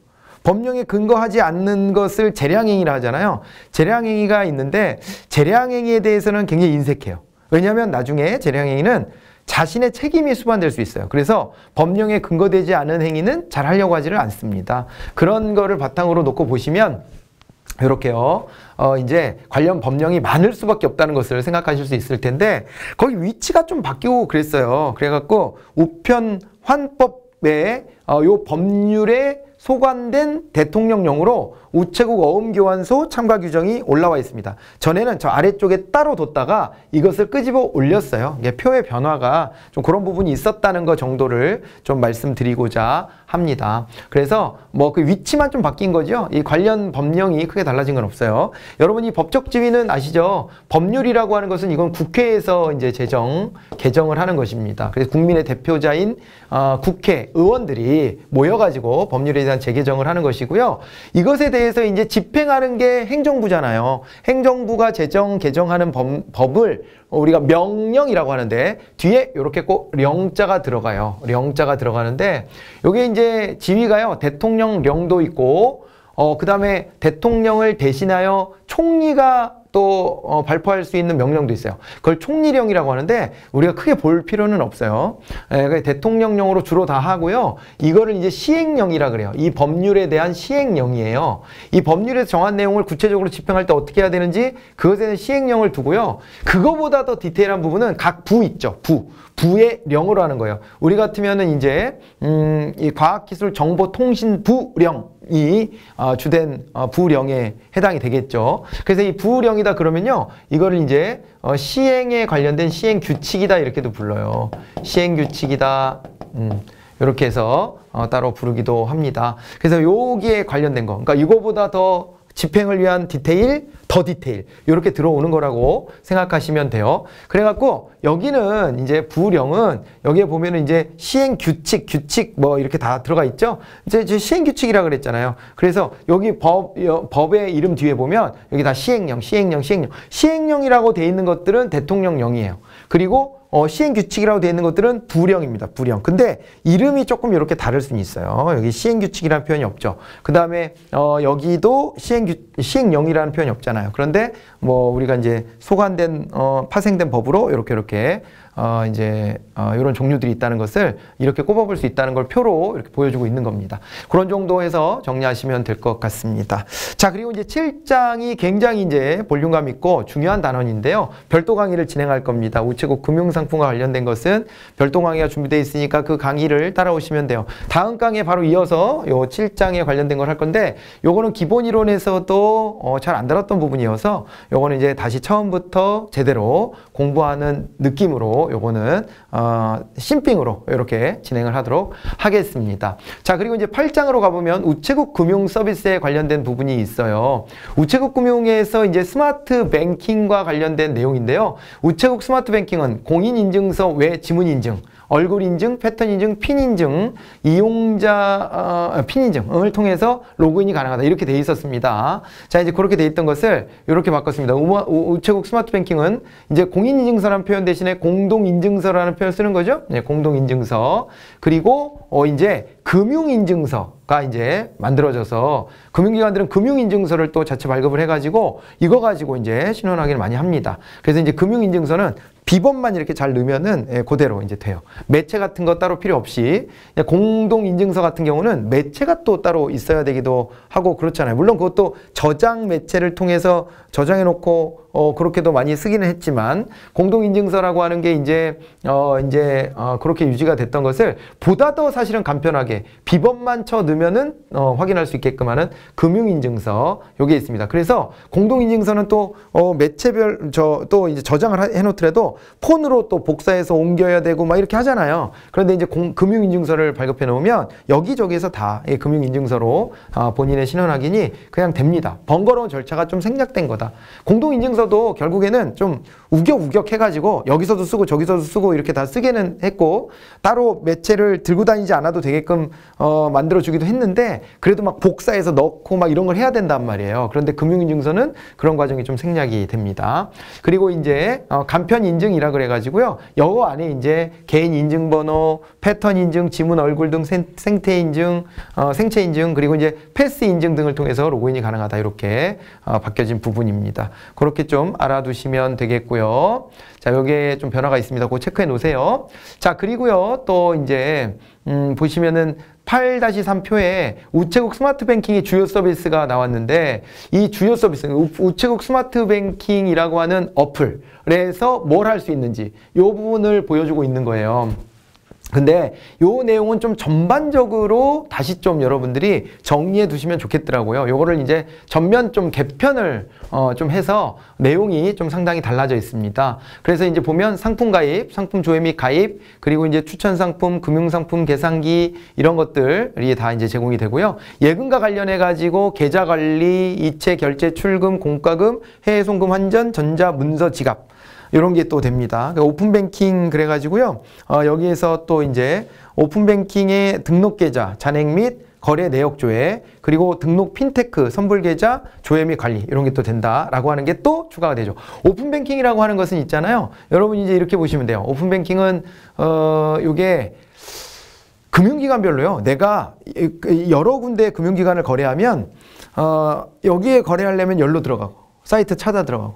S1: 법령에 근거하지 않는 것을 재량행위라 하잖아요. 재량행위가 있는데 재량행위에 대해서는 굉장히 인색해요. 왜냐하면 나중에 재량행위는 자신의 책임이 수반될 수 있어요. 그래서 법령에 근거되지 않은 행위는 잘 하려고 하지를 않습니다. 그런 거를 바탕으로 놓고 보시면 이렇게요. 어, 이제 관련 법령이 많을 수밖에 없다는 것을 생각하실 수 있을 텐데 거기 위치가 좀 바뀌고 그랬어요. 그래갖고 우편 환법에 어, 요 법률에 소관된 대통령령으로 우체국 어음교환소 참가 규정이 올라와 있습니다. 전에는 저 아래쪽에 따로 뒀다가 이것을 끄집어 올렸어요. 이게 표의 변화가 좀 그런 부분이 있었다는 것 정도를 좀 말씀드리고자 합니다. 그래서 뭐 그 위치만 좀 바뀐 거죠. 이 관련 법령이 크게 달라진 건 없어요. 여러분 이 법적 지위는 아시죠? 법률이라고 하는 것은 이건 국회에서 이제 제정 개정을 하는 것입니다. 그래서 국민의 대표자인 어, 국회 의원들이 모여가지고 법률에 대한 재개정을 하는 것이고요. 이것에 대해 대해서 이제 집행하는 게 행정부잖아요. 행정부가 제정 개정하는 범, 법을 우리가 명령이라고 하는데 뒤에 이렇게 꼭 령자가 들어가요. 령자가 들어가는데 이게 이제 지위가요. 대통령 령도 있고 어, 그 다음에 대통령을 대신하여 총리가 또 어, 발표할수 있는 명령도 있어요. 그걸 총리령이라고 하는데 우리가 크게 볼 필요는 없어요. 예, 대통령령으로 주로 다 하고요. 이거를 이제 시행령이라 그래요. 이 법률에 대한 시행령이에요. 이 법률에서 정한 내용을 구체적으로 집행할 때 어떻게 해야 되는지 그것에는 시행령을 두고요. 그거보다 더 디테일한 부분은 각 부 있죠. 부. 부의 령으로 하는 거예요. 우리 같으면은 이제 음, 이 과학기술정보통신부령 이 아, 주된 아, 부령에 해당이 되겠죠. 그래서 이 부령이다 그러면요. 이거를 이제 어, 시행에 관련된 시행 규칙이다 이렇게도 불러요. 시행 규칙이다. 음. 이렇게 해서 어, 따로 부르기도 합니다. 그래서 여기에 관련된 거. 그러니까 이거보다 더 집행을 위한 디테일, 더 디테일 이렇게 들어오는 거라고 생각하시면 돼요. 그래갖고 여기는 이제 부령은 여기에 보면은 이제 시행 규칙, 규칙 뭐 이렇게 다 들어가 있죠. 이제 시행 규칙이라 그랬잖아요. 그래서 여기 법 여, 법의 이름 뒤에 보면 여기 다 시행령, 시행령, 시행령, 시행령이라고 돼 있는 것들은 대통령령이에요. 그리고 어, 시행 규칙이라고 되어 있는 것들은 부령입니다부령 근데 이름이 조금 이렇게 다를 수는 있어요. 여기 시행 규칙이라는 표현이 없죠. 그 다음에 어, 여기도 시행 규, 시행령이라는 표현이 없잖아요. 그런데 뭐 우리가 이제 소관된 어, 파생된 법으로 이렇게 이렇게 어, 이제 어, 이런 종류들이 있다는 것을 이렇게 꼽아볼 수 있다는 걸 표로 이렇게 보여주고 있는 겁니다. 그런 정도 에서 정리하시면 될 것 같습니다. 자 그리고 이제 7장이 굉장히 이제 볼륨감 있고 중요한 단원인데요. 별도 강의를 진행할 겁니다. 우체국 금융상 상품과 관련된 것은 별도 강의가 준비되어 있으니까 그 강의를 따라오시면 돼요. 다음 강의 바로 이어서 요 7장에 관련된 걸 할 건데 요거는 기본 이론에서도 어, 잘안 다뤘던 부분이어서 요거는 이제 다시 처음부터 제대로 공부하는 느낌으로 요거는 어, 아, 심핑으로 이렇게 진행을 하도록 하겠습니다. 자 그리고 이제 8장으로 가보면 우체국 금융 서비스에 관련된 부분이 있어요. 우체국 금융에서 이제 스마트 뱅킹과 관련된 내용인데요. 우체국 스마트 뱅킹은 공인인증서 외 지문인증 얼굴 인증, 패턴 인증, 핀 인증, 이용자 어, 아, 핀 인증을 통해서 로그인이 가능하다 이렇게 돼 있었습니다. 자 이제 그렇게 돼 있던 것을 이렇게 바꿨습니다. 우마, 우, 우체국 스마트 뱅킹은 이제 공인 인증서라는 표현 대신에 공동 인증서라는 표현 을 쓰는 거죠. 네, 공동 인증서 그리고 어 이제 금융 인증서가 이제 만들어져서 금융기관들은 금융 인증서를 또 자체 발급을 해가지고 이거 가지고 이제 신원 확인을 많이 합니다. 그래서 이제 금융 인증서는 비번만 이렇게 잘 넣으면은 예, 그대로 이제 돼요. 매체 같은 거 따로 필요 없이 공동 인증서 같은 경우는 매체가 또 따로 있어야 되기도 하고 그렇잖아요. 물론 그것도 저장 매체를 통해서 저장해 놓고 어 그렇게도 많이 쓰기는 했지만 공동 인증서라고 하는 게 이제 어 이제 어 그렇게 유지가 됐던 것을 보다 더 사실은 간편하게 비번만 쳐 넣으면은 어 확인할 수 있게끔 하는 금융 인증서 요게 있습니다. 그래서 공동 인증서는 또어 매체별 저 또 이제 저장을 해 놓더라도 폰으로 또 복사해서 옮겨야 되고 막 이렇게 하잖아요. 그런데 이제 공, 금융인증서를 발급해 놓으면 여기저기에서 다 예, 금융인증서로 아, 본인의 신원 확인이 그냥 됩니다. 번거로운 절차가 좀 생략된 거다. 공동인증서도 결국에는 좀 우격우격 해가지고 여기서도 쓰고 저기서도 쓰고 이렇게 다쓰기는 했고 따로 매체를 들고 다니지 않아도 되게끔 어, 만들어주기도 했는데 그래도 막 복사해서 넣고 막 이런 걸 해야 된단 말이에요. 그런데 금융인증서는 그런 과정이 좀 생략이 됩니다. 그리고 이제 어, 간편인증이라 그래가지고요. 여거 안에 이제 개인인증번호, 패턴인증, 지문 얼굴 등 생, 태인증 어, 생체인증 그리고 이제 패스인증 등을 통해서 로그인이 가능하다 이렇게 어, 바뀌어진 부분입니다. 그렇게 좀 알아두시면 되겠고요. 있고요. 자, 여기에 좀 변화가 있습니다. 그거 체크해 놓으세요. 자, 그리고요. 또 이제 음, 보시면은 8-3 표에 우체국 스마트 뱅킹의 주요 서비스가 나왔는데 이 주요 서비스, 우, 우체국 스마트 뱅킹이라고 하는 어플에서 뭘 할 수 있는지 이 부분을 보여주고 있는 거예요. 근데 요 내용은 좀 전반적으로 다시 좀 여러분들이 정리해 두시면 좋겠더라고요. 요거를 이제 전면 좀 개편을 어좀 해서 내용이 좀 상당히 달라져 있습니다. 그래서 이제 보면 상품 가입, 상품 조회 및 가입, 그리고 이제 추천 상품, 금융 상품 계산기 이런 것들이 다 이제 제공이 되고요. 예금과 관련해 가지고 계좌 관리, 이체 결제 출금, 공과금, 해외 송금 환전, 전자 문서 지갑 이런 게 또 됩니다. 그 오픈뱅킹 그래가지고요. 어, 여기에서 또 이제 오픈뱅킹의 등록계좌, 잔액 및 거래 내역 조회, 그리고 등록 핀테크, 선불계좌, 조회 및 관리 이런 게 또 된다라고 하는 게 또 추가가 되죠. 오픈뱅킹이라고 하는 것은 있잖아요. 여러분 이제 이렇게 보시면 돼요. 오픈뱅킹은 어 요게 금융기관별로요. 내가 그 여러 군데 금융기관을 거래하면 어 여기에 거래하려면 열로 들어가고 사이트 찾아 들어가고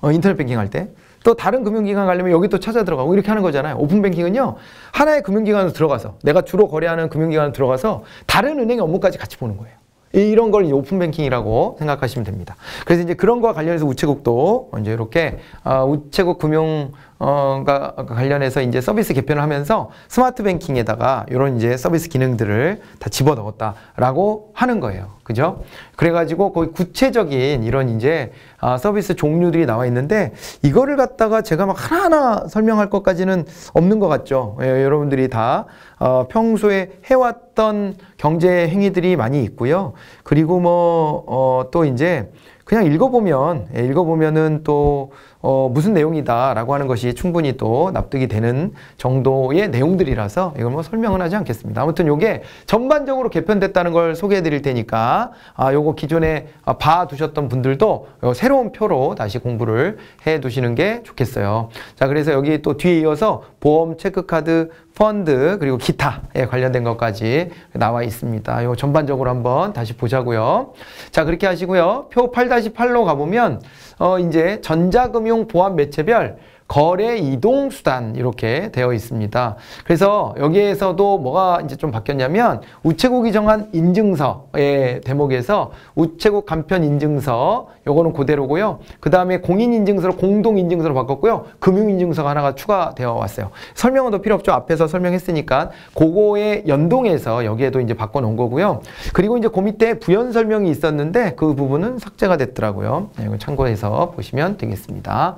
S1: 어 인터넷 뱅킹 할때 또 다른 금융기관 가려면 여기 또 찾아 들어가고 이렇게 하는 거잖아요. 오픈뱅킹은요. 하나의 금융기관으로 들어가서 내가 주로 거래하는 금융기관으로 들어가서 다른 은행의 업무까지 같이 보는 거예요. 이런 걸 오픈뱅킹이라고 생각하시면 됩니다. 그래서 이제 그런 거와 관련해서 우체국도 이제 이렇게 아, 우체국 금융과 어, 관련해서 이제 서비스 개편을 하면서 스마트 뱅킹에다가 이런 이제 서비스 기능들을 다 집어 넣었다라고 하는 거예요. 그죠? 그래가지고 거의 구체적인 이런 이제 아, 서비스 종류들이 나와 있는데 이거를 갖다가 제가 막 하나하나 설명할 것까지는 없는 것 같죠. 예, 여러분들이 다 어, 평소에 해왔던 경제 행위들이 많이 있고요. 그리고 뭐또 어, 이제 그냥 읽어보면 예, 읽어보면은 또 어, 무슨 내용이다라고 하는 것이 충분히 또 납득이 되는 정도의 내용들이라서 이걸 뭐 설명은 하지 않겠습니다. 아무튼 요게 전반적으로 개편됐다는 걸 소개해 드릴 테니까 아, 요거 기존에 아, 봐 두셨던 분들도 새로운 표로 다시 공부를 해 두시는 게 좋겠어요. 자, 그래서 여기 또 뒤에 이어서 보험 체크카드 펀드 그리고 기타에 관련된 것까지 나와 있습니다. 요 전반적으로 한번 다시 보자고요. 자, 그렇게 하시고요. 표 8-8로 가보면 어, 이제 전자금융 보안 매체별 거래 이동 수단 이렇게 되어 있습니다. 그래서 여기에서도 뭐가 이제 좀 바뀌었냐면 우체국이 정한 인증서의 대목에서 우체국 간편 인증서 요거는 그대로고요. 그 다음에 공인 인증서로 공동 인증서로 바꿨고요. 금융 인증서가 하나가 추가되어 왔어요. 설명은 더 필요 없죠. 앞에서 설명했으니까 그거에 연동해서 여기에도 이제 바꿔놓은 거고요. 그리고 이제 그 밑에 부연 설명이 있었는데 그 부분은 삭제가 됐더라고요. 네, 이거 참고해서 보시면 되겠습니다.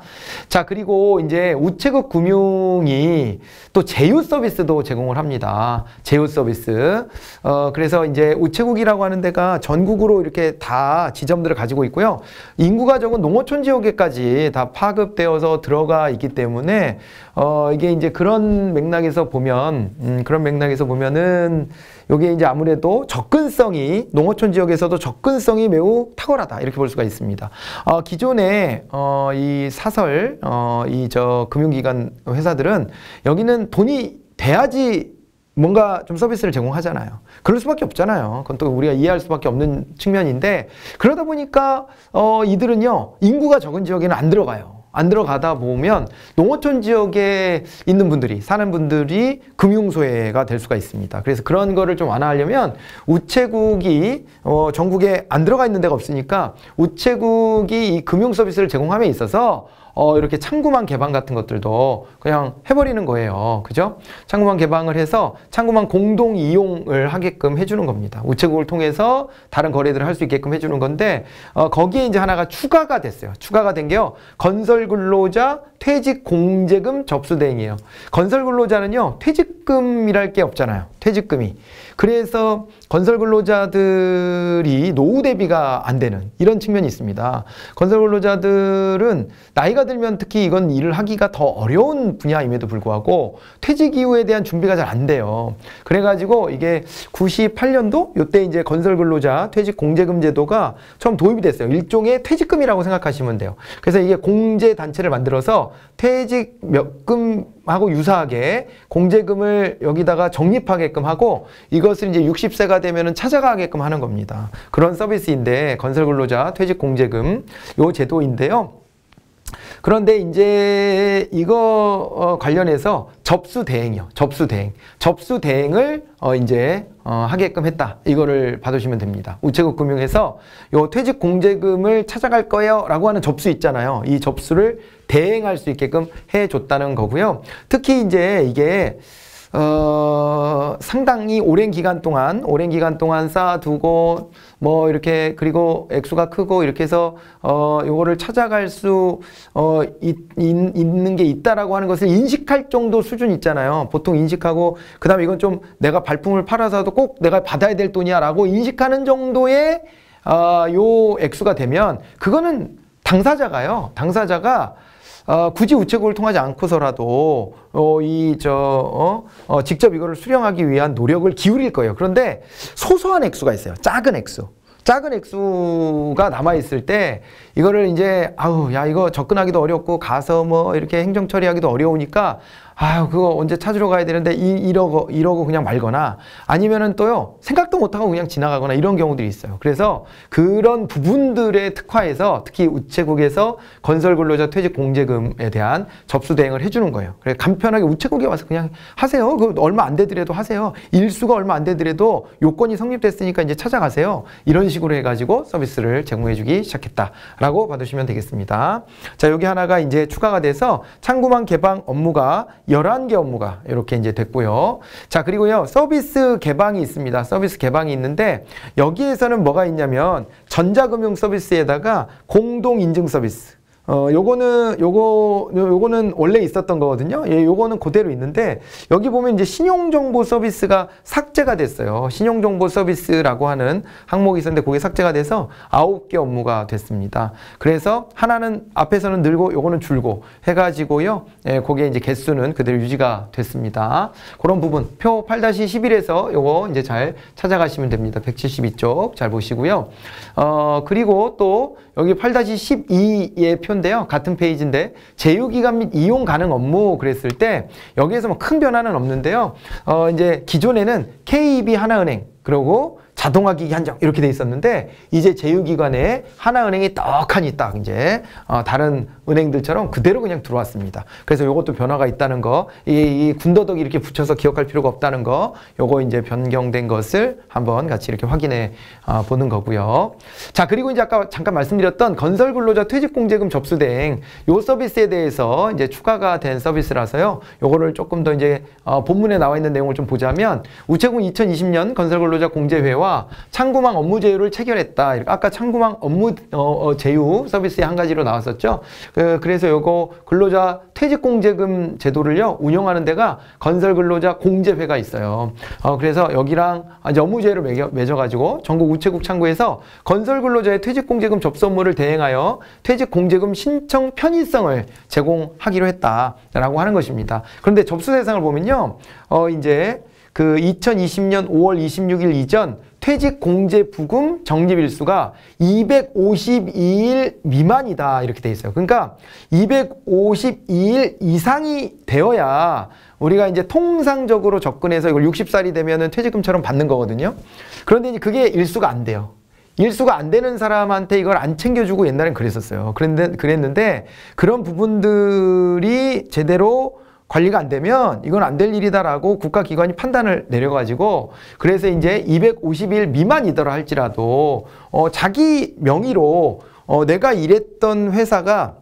S1: 자 그리고 이제 우체국 금융이 또 제휴 서비스도 제공을 합니다. 제휴 서비스. 어, 그래서 이제 우체국이라고 하는 데가 전국으로 이렇게 다 지점들을 가지고 있고요. 인구가 적은 농어촌 지역에까지 다 파급되어서 들어가 있기 때문에 어, 이게 이제 그런 맥락에서 보면, 음, 그런 맥락에서 보면은, 요게 이제 아무래도 접근성이, 농어촌 지역에서도 접근성이 매우 탁월하다. 이렇게 볼 수가 있습니다. 어, 기존에, 어, 이 사설, 어, 이 저 금융기관 회사들은 여기는 돈이 돼야지 뭔가 좀 서비스를 제공하잖아요. 그럴 수밖에 없잖아요. 그건 또 우리가 이해할 수밖에 없는 측면인데, 그러다 보니까, 어, 이들은요, 인구가 적은 지역에는 안 들어가요. 안 들어가다 보면 농어촌 지역에 있는 분들이 사는 분들이 금융소외가 될 수가 있습니다. 그래서 그런 거를 좀 완화하려면 우체국이 어, 전국에 안 들어가 있는 데가 없으니까 우체국이 이 금융 서비스를 제공함에 있어서 어, 이렇게 창구망 개방 같은 것들도 그냥 해버리는 거예요. 그죠? 창구망 개방을 해서 창구망 공동 이용을 하게끔 해주는 겁니다. 우체국을 통해서 다른 거래들을 할 수 있게끔 해주는 건데 어, 거기에 이제 하나가 추가가 됐어요. 추가가 된 게요. 건설 근로자 퇴직 공제금 접수 대행이에요. 건설 근로자는요. 퇴직금이랄 게 없잖아요. 퇴직금이. 그래서 건설 근로자들이 노후 대비가 안 되는 이런 측면이 있습니다. 건설 근로자들은 나이가 들면 특히 이건 일을 하기가 더 어려운 분야임에도 불구하고 퇴직 이후에 대한 준비가 잘 안 돼요. 그래가지고 이게 98년도 요때 이제 건설 근로자 퇴직 공제금 제도가 처음 도입이 됐어요. 일종의 퇴직금이라고 생각하시면 돼요. 그래서 이게 공제 단체를 만들어서 퇴직 몇금 하고 유사하게 공제금을 여기다가 적립하게끔 하고 이것을 이제 60세가 되면은 찾아가게끔 하는 겁니다. 그런 서비스인데 건설 근로자 퇴직 공제금 요 제도인데요. 그런데 이제 이거 어, 관련해서 접수 대행이요. 접수 대행. 접수 대행을 어 이제 어 하게끔 했다. 이거를 받으시면 됩니다. 우체국 금융에서 요 퇴직 공제금을 찾아갈 거예요라고 하는 접수 있잖아요. 이 접수를 대행할 수 있게끔 해 줬다는 거고요. 특히 이제 이게 어 상당히 오랜 기간 동안 오랜 기간 동안 쌓아두고 뭐 이렇게 그리고 액수가 크고 이렇게 해서 어 요거를 찾아갈 수어 있는 게 있다라고 하는 것을 인식할 정도 수준 있잖아요. 보통 인식하고 그다음에 이건 좀 내가 발품을 팔아서도 꼭 내가 받아야 될 돈이야라고 인식하는 정도의 아 요 액수가 되면 그거는 당사자가요. 당사자가 어, 굳이 우체국을 통하지 않고서라도 어, 이저 어, 어, 직접 이거를 수령하기 위한 노력을 기울일 거예요. 그런데 소소한 액수가 있어요. 작은 액수. 작은 액수가 남아있을 때 이거를 이제 아우 야 이거 접근하기도 어렵고 가서 뭐 이렇게 행정 처리하기도 어려우니까 아유 그거 언제 찾으러 가야 되는데 이, 러고 이러고 그냥 말거나 아니면은 또요 생각도 못하고 그냥 지나가거나 이런 경우들이 있어요. 그래서 그런 부분들의 특화해서 특히 우체국에서 건설 근로자 퇴직 공제금에 대한 접수 대행을 해주는 거예요. 그래 간편하게 우체국에 와서 그냥 하세요. 그 얼마 안 되더라도 하세요. 일수가 얼마 안 되더라도 요건이 성립됐으니까 이제 찾아가세요. 이런 식으로 해가지고 서비스를 제공해주기 시작했다라고 받으시면 되겠습니다. 자 여기 하나가 이제 추가가 돼서 창구망 개방 업무가 11개 업무가 이렇게 이제 됐고요. 자, 그리고요. 서비스 개방이 있습니다. 서비스 개방이 있는데 여기에서는 뭐가 있냐면 전자금융 서비스에다가 공동 인증 서비스 어, 요거는, 요거, 요거는 원래 있었던 거거든요. 예, 요거는 그대로 있는데, 여기 보면 이제 신용정보 서비스가 삭제가 됐어요. 신용정보 서비스라고 하는 항목이 있었는데, 그게 삭제가 돼서 아홉 개 업무가 됐습니다. 그래서 하나는 앞에서는 늘고, 요거는 줄고 해가지고요. 예, 그게 이제 개수는 그대로 유지가 됐습니다. 그런 부분, 표 8-11에서 요거 이제 잘 찾아가시면 됩니다. 172쪽 잘 보시고요. 어, 그리고 또 여기 8-12의 표 표인데요. 같은 페이지인데 제휴기간 및 이용 가능 업무 그랬을 때 여기에서 뭐 큰 변화는 없는데요. 어 이제 기존에는 KB e 하나은행 그리고 자동화 기기 한정 이렇게 돼 있었는데 이제 제휴기관에 하나은행이 떡하니 딱 이제 어 다른 은행들처럼 그대로 그냥 들어왔습니다. 그래서 이것도 변화가 있다는 거, 이, 이 군더더기 이렇게 붙여서 기억할 필요가 없다는 거, 요거 이제 변경된 것을 한번 같이 이렇게 확인해 어 보는 거고요. 자 그리고 이제 아까 잠깐 말씀드렸던 건설 근로자 퇴직공제금 접수 대행 요 서비스에 대해서 이제 추가가 된 서비스라서요. 요거를 조금 더 이제 어 본문에 나와 있는 내용을 좀 보자면 우체국 2020년 건설 근로자 공제회와 창구망 업무 제휴를 체결했다. 아까 창구망 업무 어, 어, 제휴 서비스의 한 가지로 나왔었죠. 그, 그래서 요거 근로자 퇴직공제금 제도를요 운영하는 데가 건설 근로자 공제회가 있어요. 어, 그래서 여기랑 이제 업무 제휴를 맺어, 맺어가지고 전국 우체국 창구에서 건설 근로자의 퇴직공제금 접수 업무를 대행하여 퇴직공제금 신청 편의성을 제공하기로 했다라고 하는 것입니다. 그런데 접수 대상을 보면요, 어 이제 그 2020년 5월 26일 이전 퇴직 공제 부금 적립 일수가 252일 미만이다 이렇게 돼 있어요. 그러니까 252일 이상이 되어야 우리가 이제 통상적으로 접근해서 이걸 60살이 되면 퇴직금처럼 받는 거거든요. 그런데 이제 그게 일수가 안 돼요. 일수가 안 되는 사람한테 이걸 안 챙겨주고 옛날엔 그랬었어요. 그런데 그랬는데 그런 부분들이 제대로 관리가 안 되면 이건 안 될 일이다라고 국가기관이 판단을 내려가지고 그래서 이제 250일 미만이더라 할지라도 어, 자기 명의로 어, 내가 일했던 회사가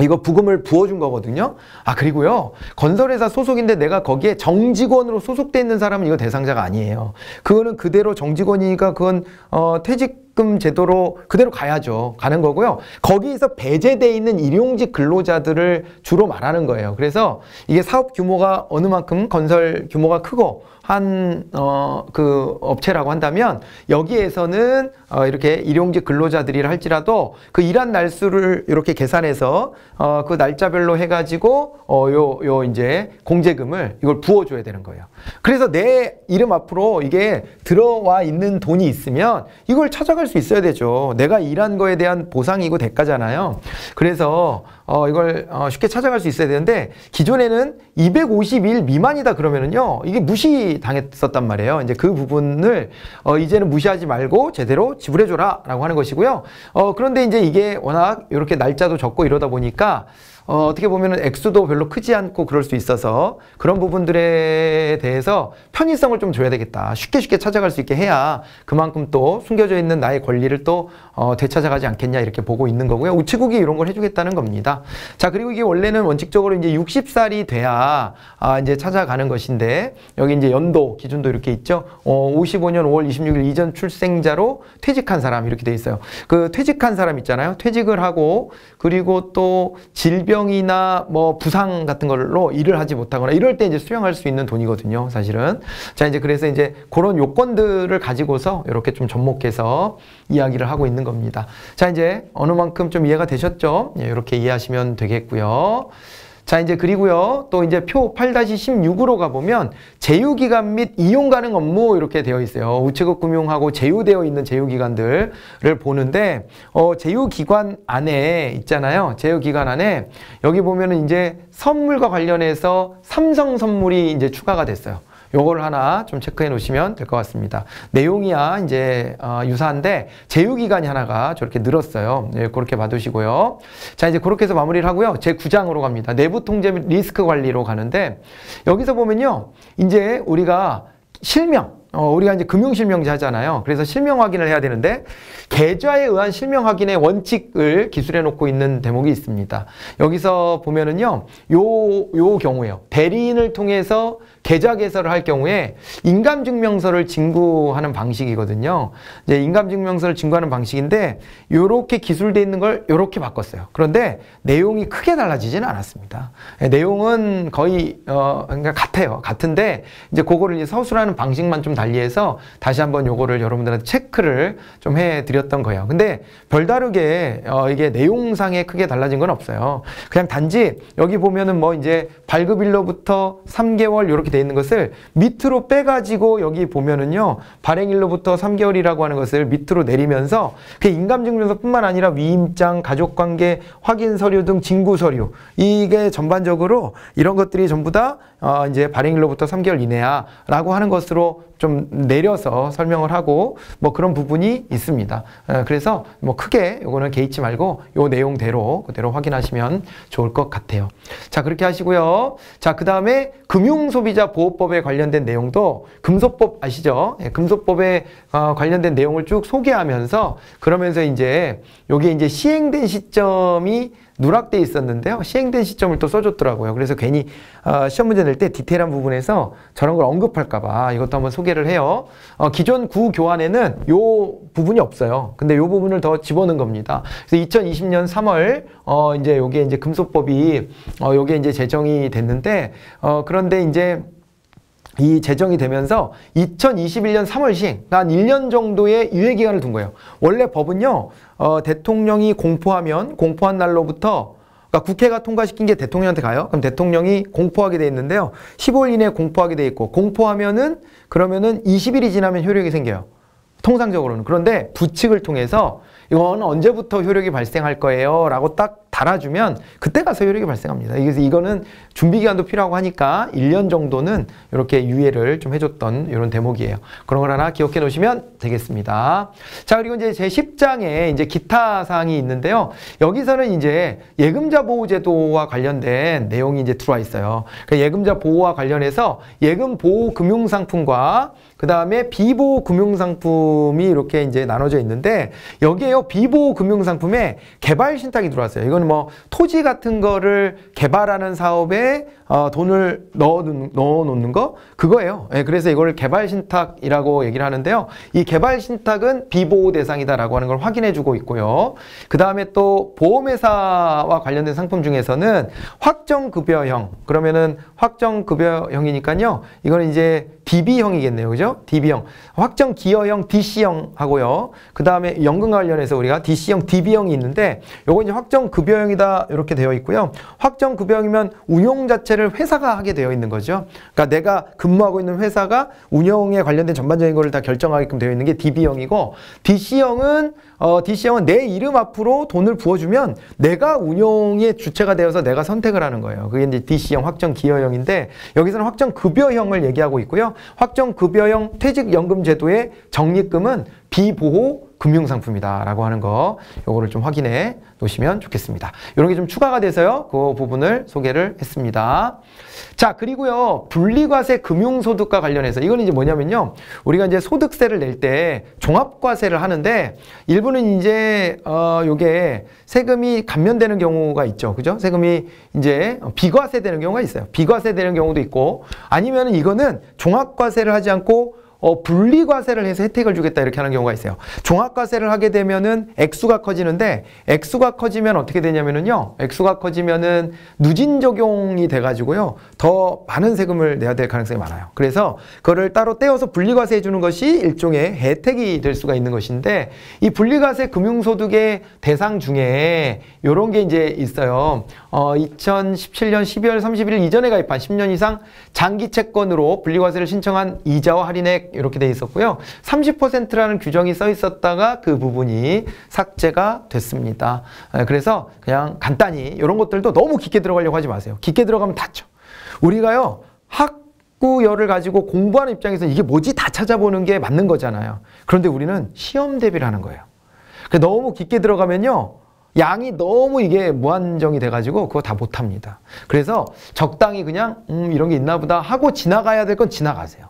S1: 이거 부금을 부어준 거거든요. 아 그리고요 건설회사 소속인데 내가 거기에 정직원으로 소속돼 있는 사람은 이거 대상자가 아니에요. 그거는 그대로 정직원이니까 그건 어, 퇴직금 제도로 그대로 가야죠. 가는 거고요. 거기에서 배제돼 있는 일용직 근로자들을 주로 말하는 거예요. 그래서 이게 사업 규모가 어느 만큼 건설 규모가 크고 한 어 그 업체라고 한다면 여기에서는 어, 이렇게 일용직 근로자들이라 할지라도 그 일한 날수를 이렇게 계산해서 어, 그 날짜별로 해가지고 어, 요, 요 이제 공제금을 이걸 부어줘야 되는 거예요. 그래서 내 이름 앞으로 이게 들어와 있는 돈이 있으면 이걸 찾아갈 수 있어야 되죠. 내가 일한 거에 대한 보상이고 대가잖아요. 그래서 어, 이걸 어, 쉽게 찾아갈 수 있어야 되는데 기존에는 2 5 0일 미만이다 그러면은요 이게 무시당했었단 말이에요. 이제 그 부분을 어, 이제는 무시하지 말고 제대로 지불해줘라 라고 하는 것이고요. 어, 그런데 이제 이게 워낙 이렇게 날짜도 적고 이러다 보니까 어, 어떻게 보면 액수도 별로 크지 않고 그럴 수 있어서 그런 부분들에 대해서 편의성을 좀 줘야 되겠다. 쉽게 쉽게 찾아갈 수 있게 해야 그만큼 또 숨겨져 있는 나의 권리를 또 어, 되찾아가지 않겠냐 이렇게 보고 있는 거고요. 우체국이 이런 걸 해주겠다는 겁니다. 자 그리고 이게 원래는 원칙적으로 이제 60살이 돼야 아, 이제 찾아가는 것인데 여기 이제 연도 기준도 이렇게 있죠. 어, 55년 5월 26일 이전 출생자로 퇴직한 사람 이렇게 돼 있어요. 그 퇴직한 사람 있잖아요. 퇴직을 하고 그리고 또 질병 질병이나 뭐 부상 같은 걸로 일을 하지 못하거나 이럴 때 이제 수령할 수 있는 돈이거든요. 사실은. 자, 이제 그래서 이제 그런 요건들을 가지고서 이렇게 좀 접목해서 이야기를 하고 있는 겁니다. 자, 이제 어느 만큼 좀 이해가 되셨죠? 예, 이렇게 이해하시면 되겠고요. 자 이제 그리고요 또 이제 표 8-16으로 가보면 제휴기간 및 이용 가능 업무 이렇게 되어 있어요 우체국 금융하고 제휴되어 있는 제휴기관들을 보는데 어 제휴기관 안에 있잖아요 제휴기관 안에 여기 보면은 이제 선물과 관련해서 삼성 선물이 이제 추가가 됐어요 요걸 하나 좀 체크해 놓으시면 될 것 같습니다. 내용이야 이제 어, 유사한데 제휴기간이 하나가 저렇게 늘었어요. 예, 그렇게 봐두시고요. 자 이제 그렇게 해서 마무리를 하고요. 제 9장으로 갑니다. 내부 통제 및 리스크 관리로 가는데 여기서 보면요. 이제 우리가 실명 어, 우리가 이제 금융실명제 하잖아요. 그래서 실명 확인을 해야 되는데 계좌에 의한 실명 확인의 원칙을 기술해 놓고 있는 대목이 있습니다. 여기서 보면은요. 요 요 경우에요. 대리인을 통해서 계좌 개설을 할 경우에 인감증명서를 증구하는 방식이거든요. 이제 인감증명서를 증구하는 방식인데 이렇게 기술되어 있는 걸 이렇게 바꿨어요. 그런데 내용이 크게 달라지지는 않았습니다. 예, 내용은 거의 어 그러니까 같아요. 같은데 이제 그거를 서술하는 방식만 좀 달리해서 다시 한번 요거를 여러분들한테 체크를 좀 해드렸던 거예요. 근데 별다르게 어 이게 내용상에 크게 달라진 건 없어요. 그냥 단지 여기 보면은 뭐 이제 발급일로부터 3개월 이렇게 돼 있는 것을 밑으로 빼가지고 여기 보면은요. 발행일로부터 3개월이라고 하는 것을 밑으로 내리면서 그 인감증명서뿐만 아니라 위임장, 가족관계, 확인 서류 등 징구 서류 이게 전반적으로 이런 것들이 전부 다 어, 이제 발행일로부터 3개월 이내야라고 하는 것으로 좀 내려서 설명을 하고 뭐 그런 부분이 있습니다. 어, 그래서 뭐 크게 이거는 개의치 말고 요 내용대로 그대로 확인하시면 좋을 것 같아요. 자 그렇게 하시고요. 자 그 다음에 금융소비자 보호법에 관련된 내용도 금소법 아시죠? 예, 금소법에 어, 관련된 내용을 쭉 소개하면서 그러면서 이제 요게 이제 시행된 시점이 누락돼 있었는데요. 시행된 시점을 또 써줬더라고요. 그래서 괜히 어, 시험 문제 낼 때 디테일한 부분에서 저런 걸 언급할까봐 이것도 한번 소개를 해요. 어, 기존 구 교환에는 요 부분이 없어요. 근데 요 부분을 더 집어넣은 겁니다. 그래서 2020년 3월 어, 이제 요게 이제 금소법이 어, 요게 이제 제정이 됐는데 어, 그런데 이제 이 제정이 되면서 2021년 3월 시행, 한 1년 정도의 유예 기간을 둔 거예요. 원래 법은요, 어, 대통령이 공포하면 공포한 날로부터 그러니까 국회가 통과시킨 게 대통령한테 가요. 그럼 대통령이 공포하게 돼 있는데요. 15일 이내에 공포하게 돼 있고 공포하면은 그러면은 20일이 지나면 효력이 생겨요. 통상적으로는. 그런데 부칙을 통해서 이건 언제부터 효력이 발생할 거예요? 라고 딱 달아주면 그때 가서 효력이 발생합니다. 그래서 이거는 준비 기간도 필요하고 하니까 1년 정도는 이렇게 유예를 좀 해줬던 이런 대목이에요. 그런 걸 하나 기억해 놓으시면 되겠습니다. 자 그리고 이제 제 10장에 이제 기타 사항이 있는데요. 여기서는 이제 예금자 보호 제도와 관련된 내용이 이제 들어와 있어요. 그 예금자 보호와 관련해서 예금 보호 금융 상품과 그 다음에 비보호 금융상품이 이렇게 이제 나눠져 있는데 여기에요 비보호 금융상품에 개발 신탁이 들어왔어요. 이거는 뭐 토지 같은 거를 개발하는 사업에 어, 돈을 넣어 놓는 거 그거예요. 예, 그래서 이걸 개발 신탁이라고 얘기를 하는데요. 이 개발 신탁은 비보호 대상이다라고 하는 걸 확인해주고 있고요. 그 다음에 또 보험회사와 관련된 상품 중에서는 확정급여형 그러면은 확정급여형이니까요. 이거는 이제 DB형이겠네요. 그죠? DB형. 확정 기여형 DC형 하고요. 그 다음에 연금 관련해서 우리가 DC형, DB형이 있는데 요거 이제 확정 급여형이다 이렇게 되어 있고요. 확정 급여형이면 운용 자체를 회사가 하게 되어 있는 거죠. 그러니까 내가 근무하고 있는 회사가 운영에 관련된 전반적인 거를 다 결정하게끔 되어 있는 게 DB형이고 DC형은 어, DC형은 내 이름 앞으로 돈을 부어주면 내가 운용의 주체가 되어서 내가 선택을 하는 거예요. 그게 이제 DC형 확정 기여형인데 여기서는 확정 급여형을 얘기하고 있고요. 확정 급여형 퇴직연금 제도의 적립금은 비보호 금융상품이다라고 하는 거 요거를 좀 확인해 놓으시면 좋겠습니다. 이런 게 좀 추가가 돼서요. 그 부분을 소개를 했습니다. 자 그리고요 분리과세 금융소득과 관련해서 이건 이제 뭐냐면요 우리가 이제 소득세를 낼 때 종합과세를 하는데 일부는 이제 어 요게 세금이 감면되는 경우가 있죠. 그죠? 세금이 이제 비과세 되는 경우가 있어요. 비과세 되는 경우도 있고 아니면 이거는 종합과세를 하지 않고 어, 분리과세를 해서 혜택을 주겠다 이렇게 하는 경우가 있어요. 종합과세를 하게 되면은 액수가 커지는데 액수가 커지면 어떻게 되냐면은요. 액수가 커지면은 누진 적용이 돼가지고요. 더 많은 세금을 내야 될 가능성이 많아요. 그래서 그거를 따로 떼어서 분리과세 해주는 것이 일종의 혜택이 될 수가 있는 것인데 이 분리과세 금융소득의 대상 중에 이런 게 이제 있어요. 어, 2017년 12월 31일 이전에 가입한 10년 이상 장기 채권으로 분리과세를 신청한 이자와 할인액 이렇게 돼 있었고요. 30%라는 규정이 써 있었다가 그 부분이 삭제가 됐습니다. 예, 그래서 그냥 간단히 이런 것들도 너무 깊게 들어가려고 하지 마세요. 깊게 들어가면 다죠 우리가요. 학구열을 가지고 공부하는 입장에서 이게 뭐지 다 찾아보는 게 맞는 거잖아요. 그런데 우리는 시험 대비를 하는 거예요. 그러니까 너무 깊게 들어가면요. 양이 너무 이게 무한정이 돼가지고 그거 다 못합니다. 그래서 적당히 그냥 음 이런 게 있나 보다 하고 지나가야 될 건 지나가세요.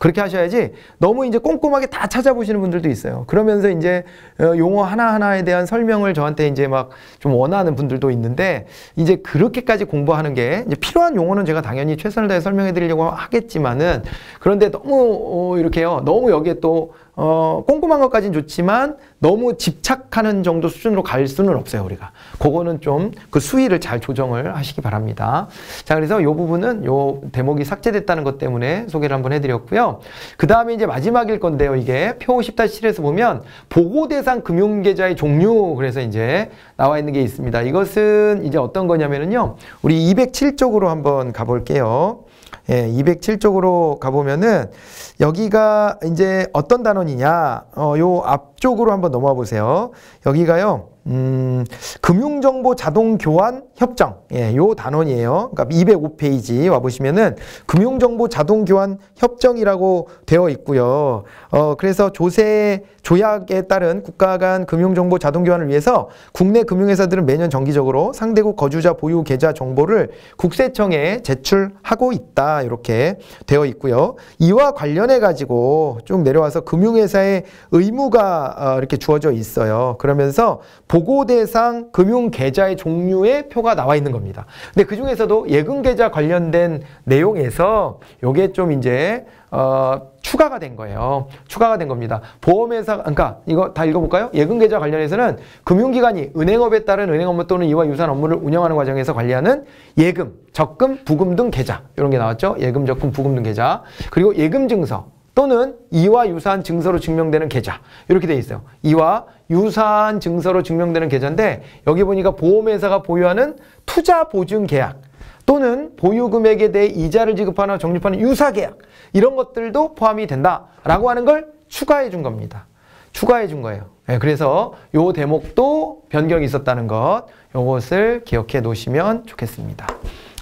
S1: 그렇게 하셔야지 너무 이제 꼼꼼하게 다 찾아보시는 분들도 있어요. 그러면서 이제 어, 용어 하나하나에 대한 설명을 저한테 이제 막 좀 원하는 분들도 있는데 이제 그렇게까지 공부하는 게 필요한 용어는 제가 당연히 최선을 다해 설명해 드리려고 하겠지만은 그런데 너무 어, 이렇게요. 너무 여기에 또 어, 꼼꼼한 것까지는 좋지만 너무 집착하는 정도 수준으로 갈 수는 없어요, 우리가. 그거는 좀 그 수위를 잘 조정을 하시기 바랍니다. 자, 그래서 요 부분은 요 대목이 삭제됐다는 것 때문에 소개를 한번 해드렸고요. 그 다음에 이제 마지막일 건데요, 이게. 표 10-7에서 보면 보고 대상 금융계좌의 종류, 그래서 이제 나와 있는 게 있습니다. 이것은 이제 어떤 거냐면요 우리 207쪽으로 한번 가볼게요. 예, 207쪽으로 가보면은 여기가 이제 어떤 단원이냐, 어, 요 앞쪽으로 한번 넘어와 보세요. 여기가요. 음, 금융정보 자동 교환 협정. 예, 요 단원이에요. 그러니까 205페이지 와 보시면은 금융정보 자동 교환 협정이라고 되어 있고요. 어, 그래서 조세 조약에 따른 국가 간 금융정보 자동 교환을 위해서 국내 금융회사들은 매년 정기적으로 상대국 거주자 보유 계좌 정보를 국세청에 제출하고 있다. 이렇게 되어 있고요. 이와 관련해 가지고 쭉 내려와서 금융회사의 의무가 어, 이렇게 주어져 있어요. 그러면서 보고 대상 금융 계좌의 종류의 표가 나와 있는 겁니다. 근데 그 중에서도 예금 계좌 관련된 내용에서 요게 좀 이제 어, 추가가 된 거예요. 추가가 된 겁니다. 보험회사, 그러니까 이거 다 읽어볼까요? 예금계좌 관련해서는 금융기관이 은행업에 따른 은행 업무 또는 이와 유사한 업무를 운영하는 과정에서 관리하는 예금, 적금, 부금 등 계좌 이런 게 나왔죠. 예금, 적금, 부금 등 계좌 그리고 예금증서 또는 이와 유사한 증서로 증명되는 계좌 이렇게 돼 있어요. 이와 유사한 증서로 증명되는 계좌인데 여기 보니까 보험회사가 보유하는 투자 보증 계약 또는 보유금액에 대해 이자를 지급하나 적립하는 유사계약 이런 것들도 포함이 된다라고 하는 걸 추가해 준 겁니다. 추가해 준 거예요. 네, 그래서 요 대목도 변경이 있었다는 것 요것을 기억해 놓으시면 좋겠습니다.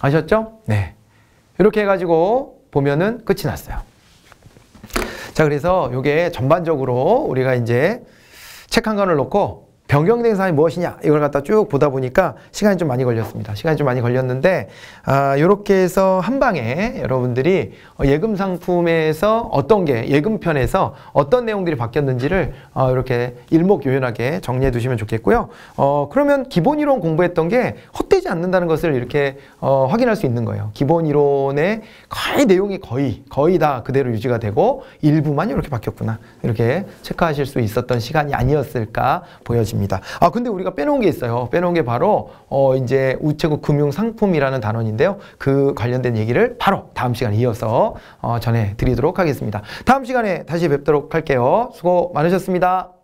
S1: 아셨죠? 네. 이렇게 해가지고 보면은 끝이 났어요. 자, 그래서 이게 전반적으로 우리가 이제 책 한 권을 놓고 변경된 사항이 무엇이냐 이걸 갖다 쭉 보다 보니까 시간이 좀 많이 걸렸습니다. 시간이 좀 많이 걸렸는데 아, 이렇게 해서 한 방에 여러분들이 예금 상품에서 어떤 게 예금 편에서 어떤 내용들이 바뀌었는지를 어, 이렇게 일목요연하게 정리해 두시면 좋겠고요. 어, 그러면 기본 이론 공부했던 게 헛되지 않는다는 것을 이렇게 어, 확인할 수 있는 거예요. 기본 이론의 거의 내용이 거의 거의 다 그대로 유지가 되고 일부만 이렇게 바뀌었구나 이렇게 체크하실 수 있었던 시간이 아니었을까 보여집니다. 있습니다. 아 근데 우리가 빼놓은 게 있어요. 빼놓은 게 바로 어 이제 우체국 금융 상품이라는 단원인데요. 그 관련된 얘기를 바로 다음 시간에 이어서 어 전해 드리도록 하겠습니다. 다음 시간에 다시 뵙도록 할게요. 수고 많으셨습니다.